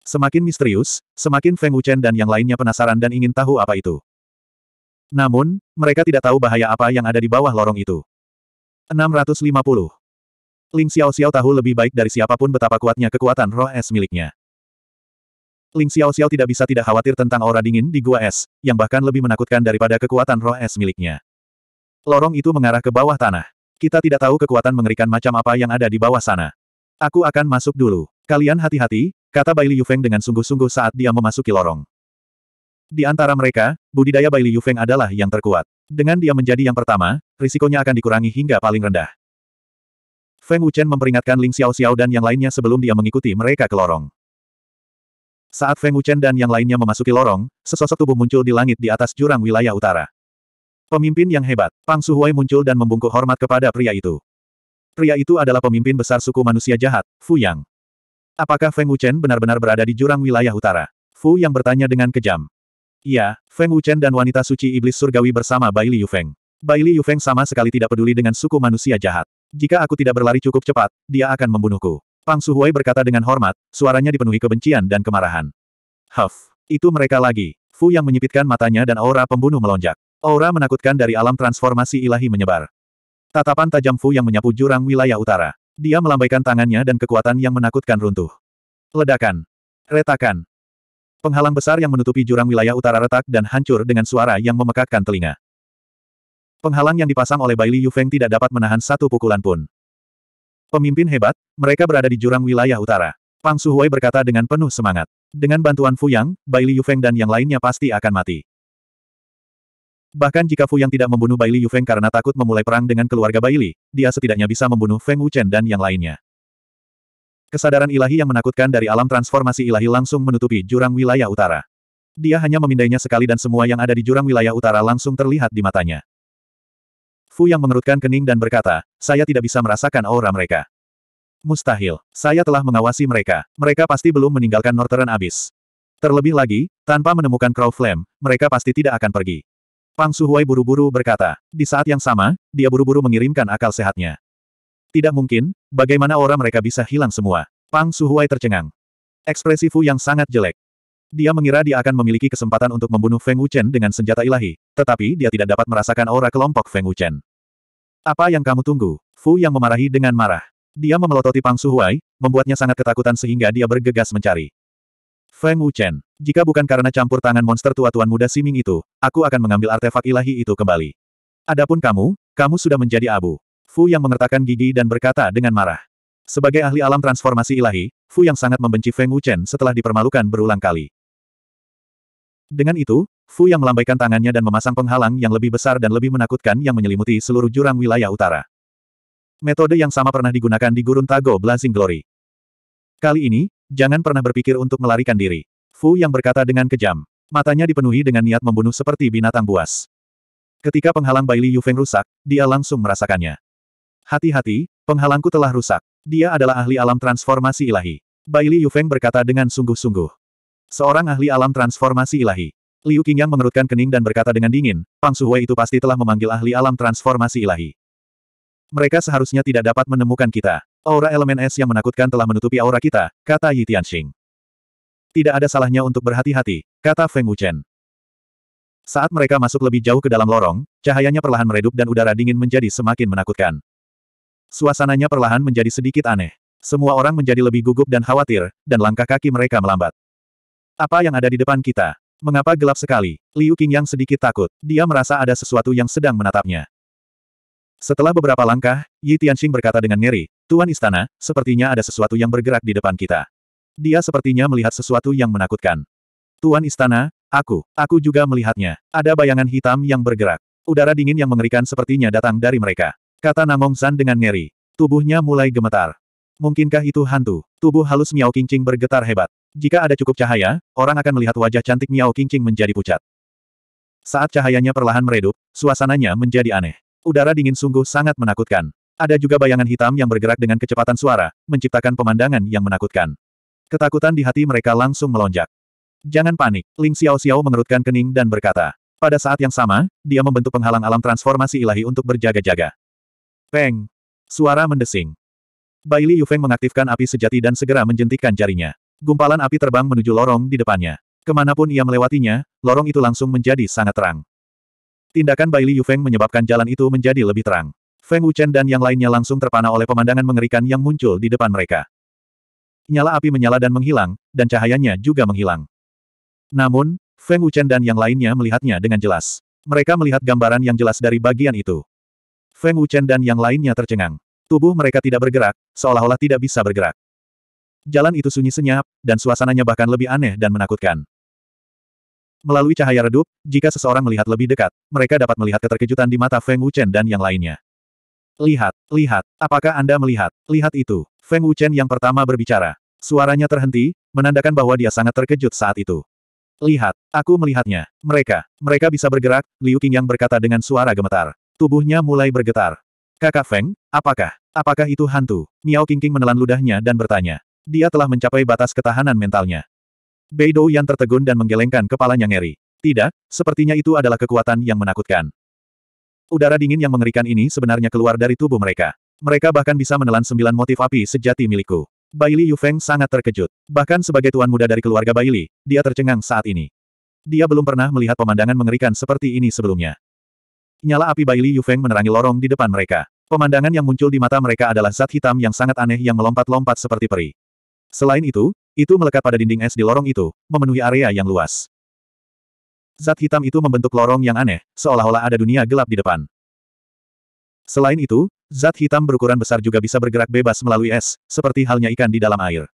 Semakin misterius, semakin Feng Wuchen dan yang lainnya penasaran dan ingin tahu apa itu. Namun, mereka tidak tahu bahaya apa yang ada di bawah lorong itu. 650. Ling Xiao Xiao tahu lebih baik dari siapapun betapa kuatnya kekuatan roh es miliknya. Ling Xiao Xiao tidak bisa tidak khawatir tentang aura dingin di gua es, yang bahkan lebih menakutkan daripada kekuatan roh es miliknya. Lorong itu mengarah ke bawah tanah. Kita tidak tahu kekuatan mengerikan macam apa yang ada di bawah sana. Aku akan masuk dulu. Kalian hati-hati, kata Bai Li Yufeng dengan sungguh-sungguh saat dia memasuki lorong. Di antara mereka, budidaya Bai Li Yufeng adalah yang terkuat. Dengan dia menjadi yang pertama, risikonya akan dikurangi hingga paling rendah. Feng Wuchen memperingatkan Ling Xiao Xiao dan yang lainnya sebelum dia mengikuti mereka ke lorong. Saat Feng Wuchen dan yang lainnya memasuki lorong, sesosok tubuh muncul di langit di atas jurang wilayah utara. Pemimpin yang hebat, Pang Suhuai muncul dan membungkuk hormat kepada pria itu. Pria itu adalah pemimpin besar suku manusia jahat, Fu Yang. Apakah Feng Wuchen benar-benar berada di jurang wilayah utara? Fu Yang bertanya dengan kejam. Iya, Feng Wuchen dan wanita suci iblis surgawi bersama Bai Yu Feng. Bai Yu Feng sama sekali tidak peduli dengan suku manusia jahat. Jika aku tidak berlari cukup cepat, dia akan membunuhku. Pang Suhuai berkata dengan hormat, suaranya dipenuhi kebencian dan kemarahan. Huff, itu mereka lagi. Fu Yang menyipitkan matanya dan aura pembunuh melonjak. Aura menakutkan dari alam transformasi ilahi menyebar. Tatapan tajam Fu yang menyapu jurang wilayah utara. Dia melambaikan tangannya dan kekuatan yang menakutkan runtuh. Ledakan. Retakan. Penghalang besar yang menutupi jurang wilayah utara retak dan hancur dengan suara yang memekakkan telinga. Penghalang yang dipasang oleh Baili Yufeng tidak dapat menahan satu pukulan pun. Pemimpin hebat, mereka berada di jurang wilayah utara. Pang Suhuai berkata dengan penuh semangat. Dengan bantuan Fu Yang, Baili Yufeng dan yang lainnya pasti akan mati. Bahkan jika Fu yang tidak membunuh Bai Yu Feng karena takut memulai perang dengan keluarga Bai dia setidaknya bisa membunuh Feng Wuchen dan yang lainnya. Kesadaran ilahi yang menakutkan dari alam transformasi ilahi langsung menutupi jurang wilayah utara. Dia hanya memindainya sekali dan semua yang ada di jurang wilayah utara langsung terlihat di matanya. Fu yang mengerutkan kening dan berkata, saya tidak bisa merasakan aura mereka. Mustahil, saya telah mengawasi mereka. Mereka pasti belum meninggalkan Northern Abyss. Terlebih lagi, tanpa menemukan Crow Flame, mereka pasti tidak akan pergi. Pang Suhuai buru-buru berkata. Di saat yang sama, dia buru-buru mengirimkan akal sehatnya. Tidak mungkin, bagaimana orang mereka bisa hilang semua. Pang Suhuai tercengang. Ekspresi Fu yang sangat jelek. Dia mengira dia akan memiliki kesempatan untuk membunuh Feng Wuchen dengan senjata ilahi, tetapi dia tidak dapat merasakan aura kelompok Feng Wuchen. Apa yang kamu tunggu? Fu yang memarahi dengan marah. Dia memelototi Pang Suhuai, membuatnya sangat ketakutan sehingga dia bergegas mencari. Feng Wuchen, jika bukan karena campur tangan monster tua tuan muda Siming itu, aku akan mengambil artefak ilahi itu kembali. Adapun kamu, kamu sudah menjadi abu. Fu yang mengertakkan gigi dan berkata dengan marah. Sebagai ahli alam transformasi ilahi, Fu yang sangat membenci Feng Wuchen setelah dipermalukan berulang kali. Dengan itu, Fu yang melambaikan tangannya dan memasang penghalang yang lebih besar dan lebih menakutkan yang menyelimuti seluruh jurang wilayah utara. Metode yang sama pernah digunakan di Gurun Tago Blazing Glory. Kali ini, Jangan pernah berpikir untuk melarikan diri. Fu yang berkata dengan kejam. Matanya dipenuhi dengan niat membunuh seperti binatang buas. Ketika penghalang Baili Yufeng rusak, dia langsung merasakannya. Hati-hati, penghalangku telah rusak. Dia adalah ahli alam transformasi ilahi. Baili Yufeng berkata dengan sungguh-sungguh. Seorang ahli alam transformasi ilahi. Liu Qingyang mengerutkan kening dan berkata dengan dingin, Pang Suhui itu pasti telah memanggil ahli alam transformasi ilahi. Mereka seharusnya tidak dapat menemukan kita. Aura elemen es yang menakutkan telah menutupi aura kita, kata Yi Tianxing. Tidak ada salahnya untuk berhati-hati, kata Feng Wuchen. Saat mereka masuk lebih jauh ke dalam lorong, cahayanya perlahan meredup dan udara dingin menjadi semakin menakutkan. Suasananya perlahan menjadi sedikit aneh. Semua orang menjadi lebih gugup dan khawatir, dan langkah kaki mereka melambat. Apa yang ada di depan kita? Mengapa gelap sekali? Liu Qing yang sedikit takut. Dia merasa ada sesuatu yang sedang menatapnya. Setelah beberapa langkah, Yi Tianxing berkata dengan ngeri, Tuan Istana, sepertinya ada sesuatu yang bergerak di depan kita. Dia sepertinya melihat sesuatu yang menakutkan. Tuan Istana, aku, aku juga melihatnya. Ada bayangan hitam yang bergerak. Udara dingin yang mengerikan sepertinya datang dari mereka. Kata Namong San dengan ngeri. Tubuhnya mulai gemetar. Mungkinkah itu hantu? Tubuh halus Miao Qingqing bergetar hebat. Jika ada cukup cahaya, orang akan melihat wajah cantik Miao Qingqing menjadi pucat. Saat cahayanya perlahan meredup, suasananya menjadi aneh. Udara dingin sungguh sangat menakutkan. Ada juga bayangan hitam yang bergerak dengan kecepatan suara, menciptakan pemandangan yang menakutkan. Ketakutan di hati mereka langsung melonjak. Jangan panik, Ling Xiao Xiao mengerutkan kening dan berkata. Pada saat yang sama, dia membentuk penghalang alam transformasi ilahi untuk berjaga-jaga. Peng! Suara mendesing. Baili Yufeng mengaktifkan api sejati dan segera menjentikkan jarinya. Gumpalan api terbang menuju lorong di depannya. Kemanapun ia melewatinya, lorong itu langsung menjadi sangat terang. Tindakan Bai Yu Feng menyebabkan jalan itu menjadi lebih terang. Feng Wuchen dan yang lainnya langsung terpana oleh pemandangan mengerikan yang muncul di depan mereka. Nyala api menyala dan menghilang, dan cahayanya juga menghilang. Namun, Feng Wuchen dan yang lainnya melihatnya dengan jelas. Mereka melihat gambaran yang jelas dari bagian itu. Feng Wuchen dan yang lainnya tercengang. Tubuh mereka tidak bergerak, seolah-olah tidak bisa bergerak. Jalan itu sunyi senyap, dan suasananya bahkan lebih aneh dan menakutkan. Melalui cahaya redup, jika seseorang melihat lebih dekat, mereka dapat melihat keterkejutan di mata Feng Wuchen dan yang lainnya. Lihat, lihat, apakah Anda melihat? Lihat itu. Feng Wuchen yang pertama berbicara. Suaranya terhenti, menandakan bahwa dia sangat terkejut saat itu. Lihat, aku melihatnya. Mereka, mereka bisa bergerak, Liu Qing yang berkata dengan suara gemetar. Tubuhnya mulai bergetar. Kakak Feng, apakah, apakah itu hantu? Miao Qingqing menelan ludahnya dan bertanya. Dia telah mencapai batas ketahanan mentalnya. Beidou yang tertegun dan menggelengkan kepalanya ngeri. Tidak, sepertinya itu adalah kekuatan yang menakutkan. Udara dingin yang mengerikan ini sebenarnya keluar dari tubuh mereka. Mereka bahkan bisa menelan sembilan motif api sejati milikku. Baili Yufeng sangat terkejut. Bahkan sebagai tuan muda dari keluarga Baili, dia tercengang saat ini. Dia belum pernah melihat pemandangan mengerikan seperti ini sebelumnya. Nyala api Baili Yufeng menerangi lorong di depan mereka. Pemandangan yang muncul di mata mereka adalah zat hitam yang sangat aneh yang melompat-lompat seperti peri. Selain itu, itu melekat pada dinding es di lorong itu, memenuhi area yang luas. Zat hitam itu membentuk lorong yang aneh, seolah-olah ada dunia gelap di depan. Selain itu, zat hitam berukuran besar juga bisa bergerak bebas melalui es, seperti halnya ikan di dalam air.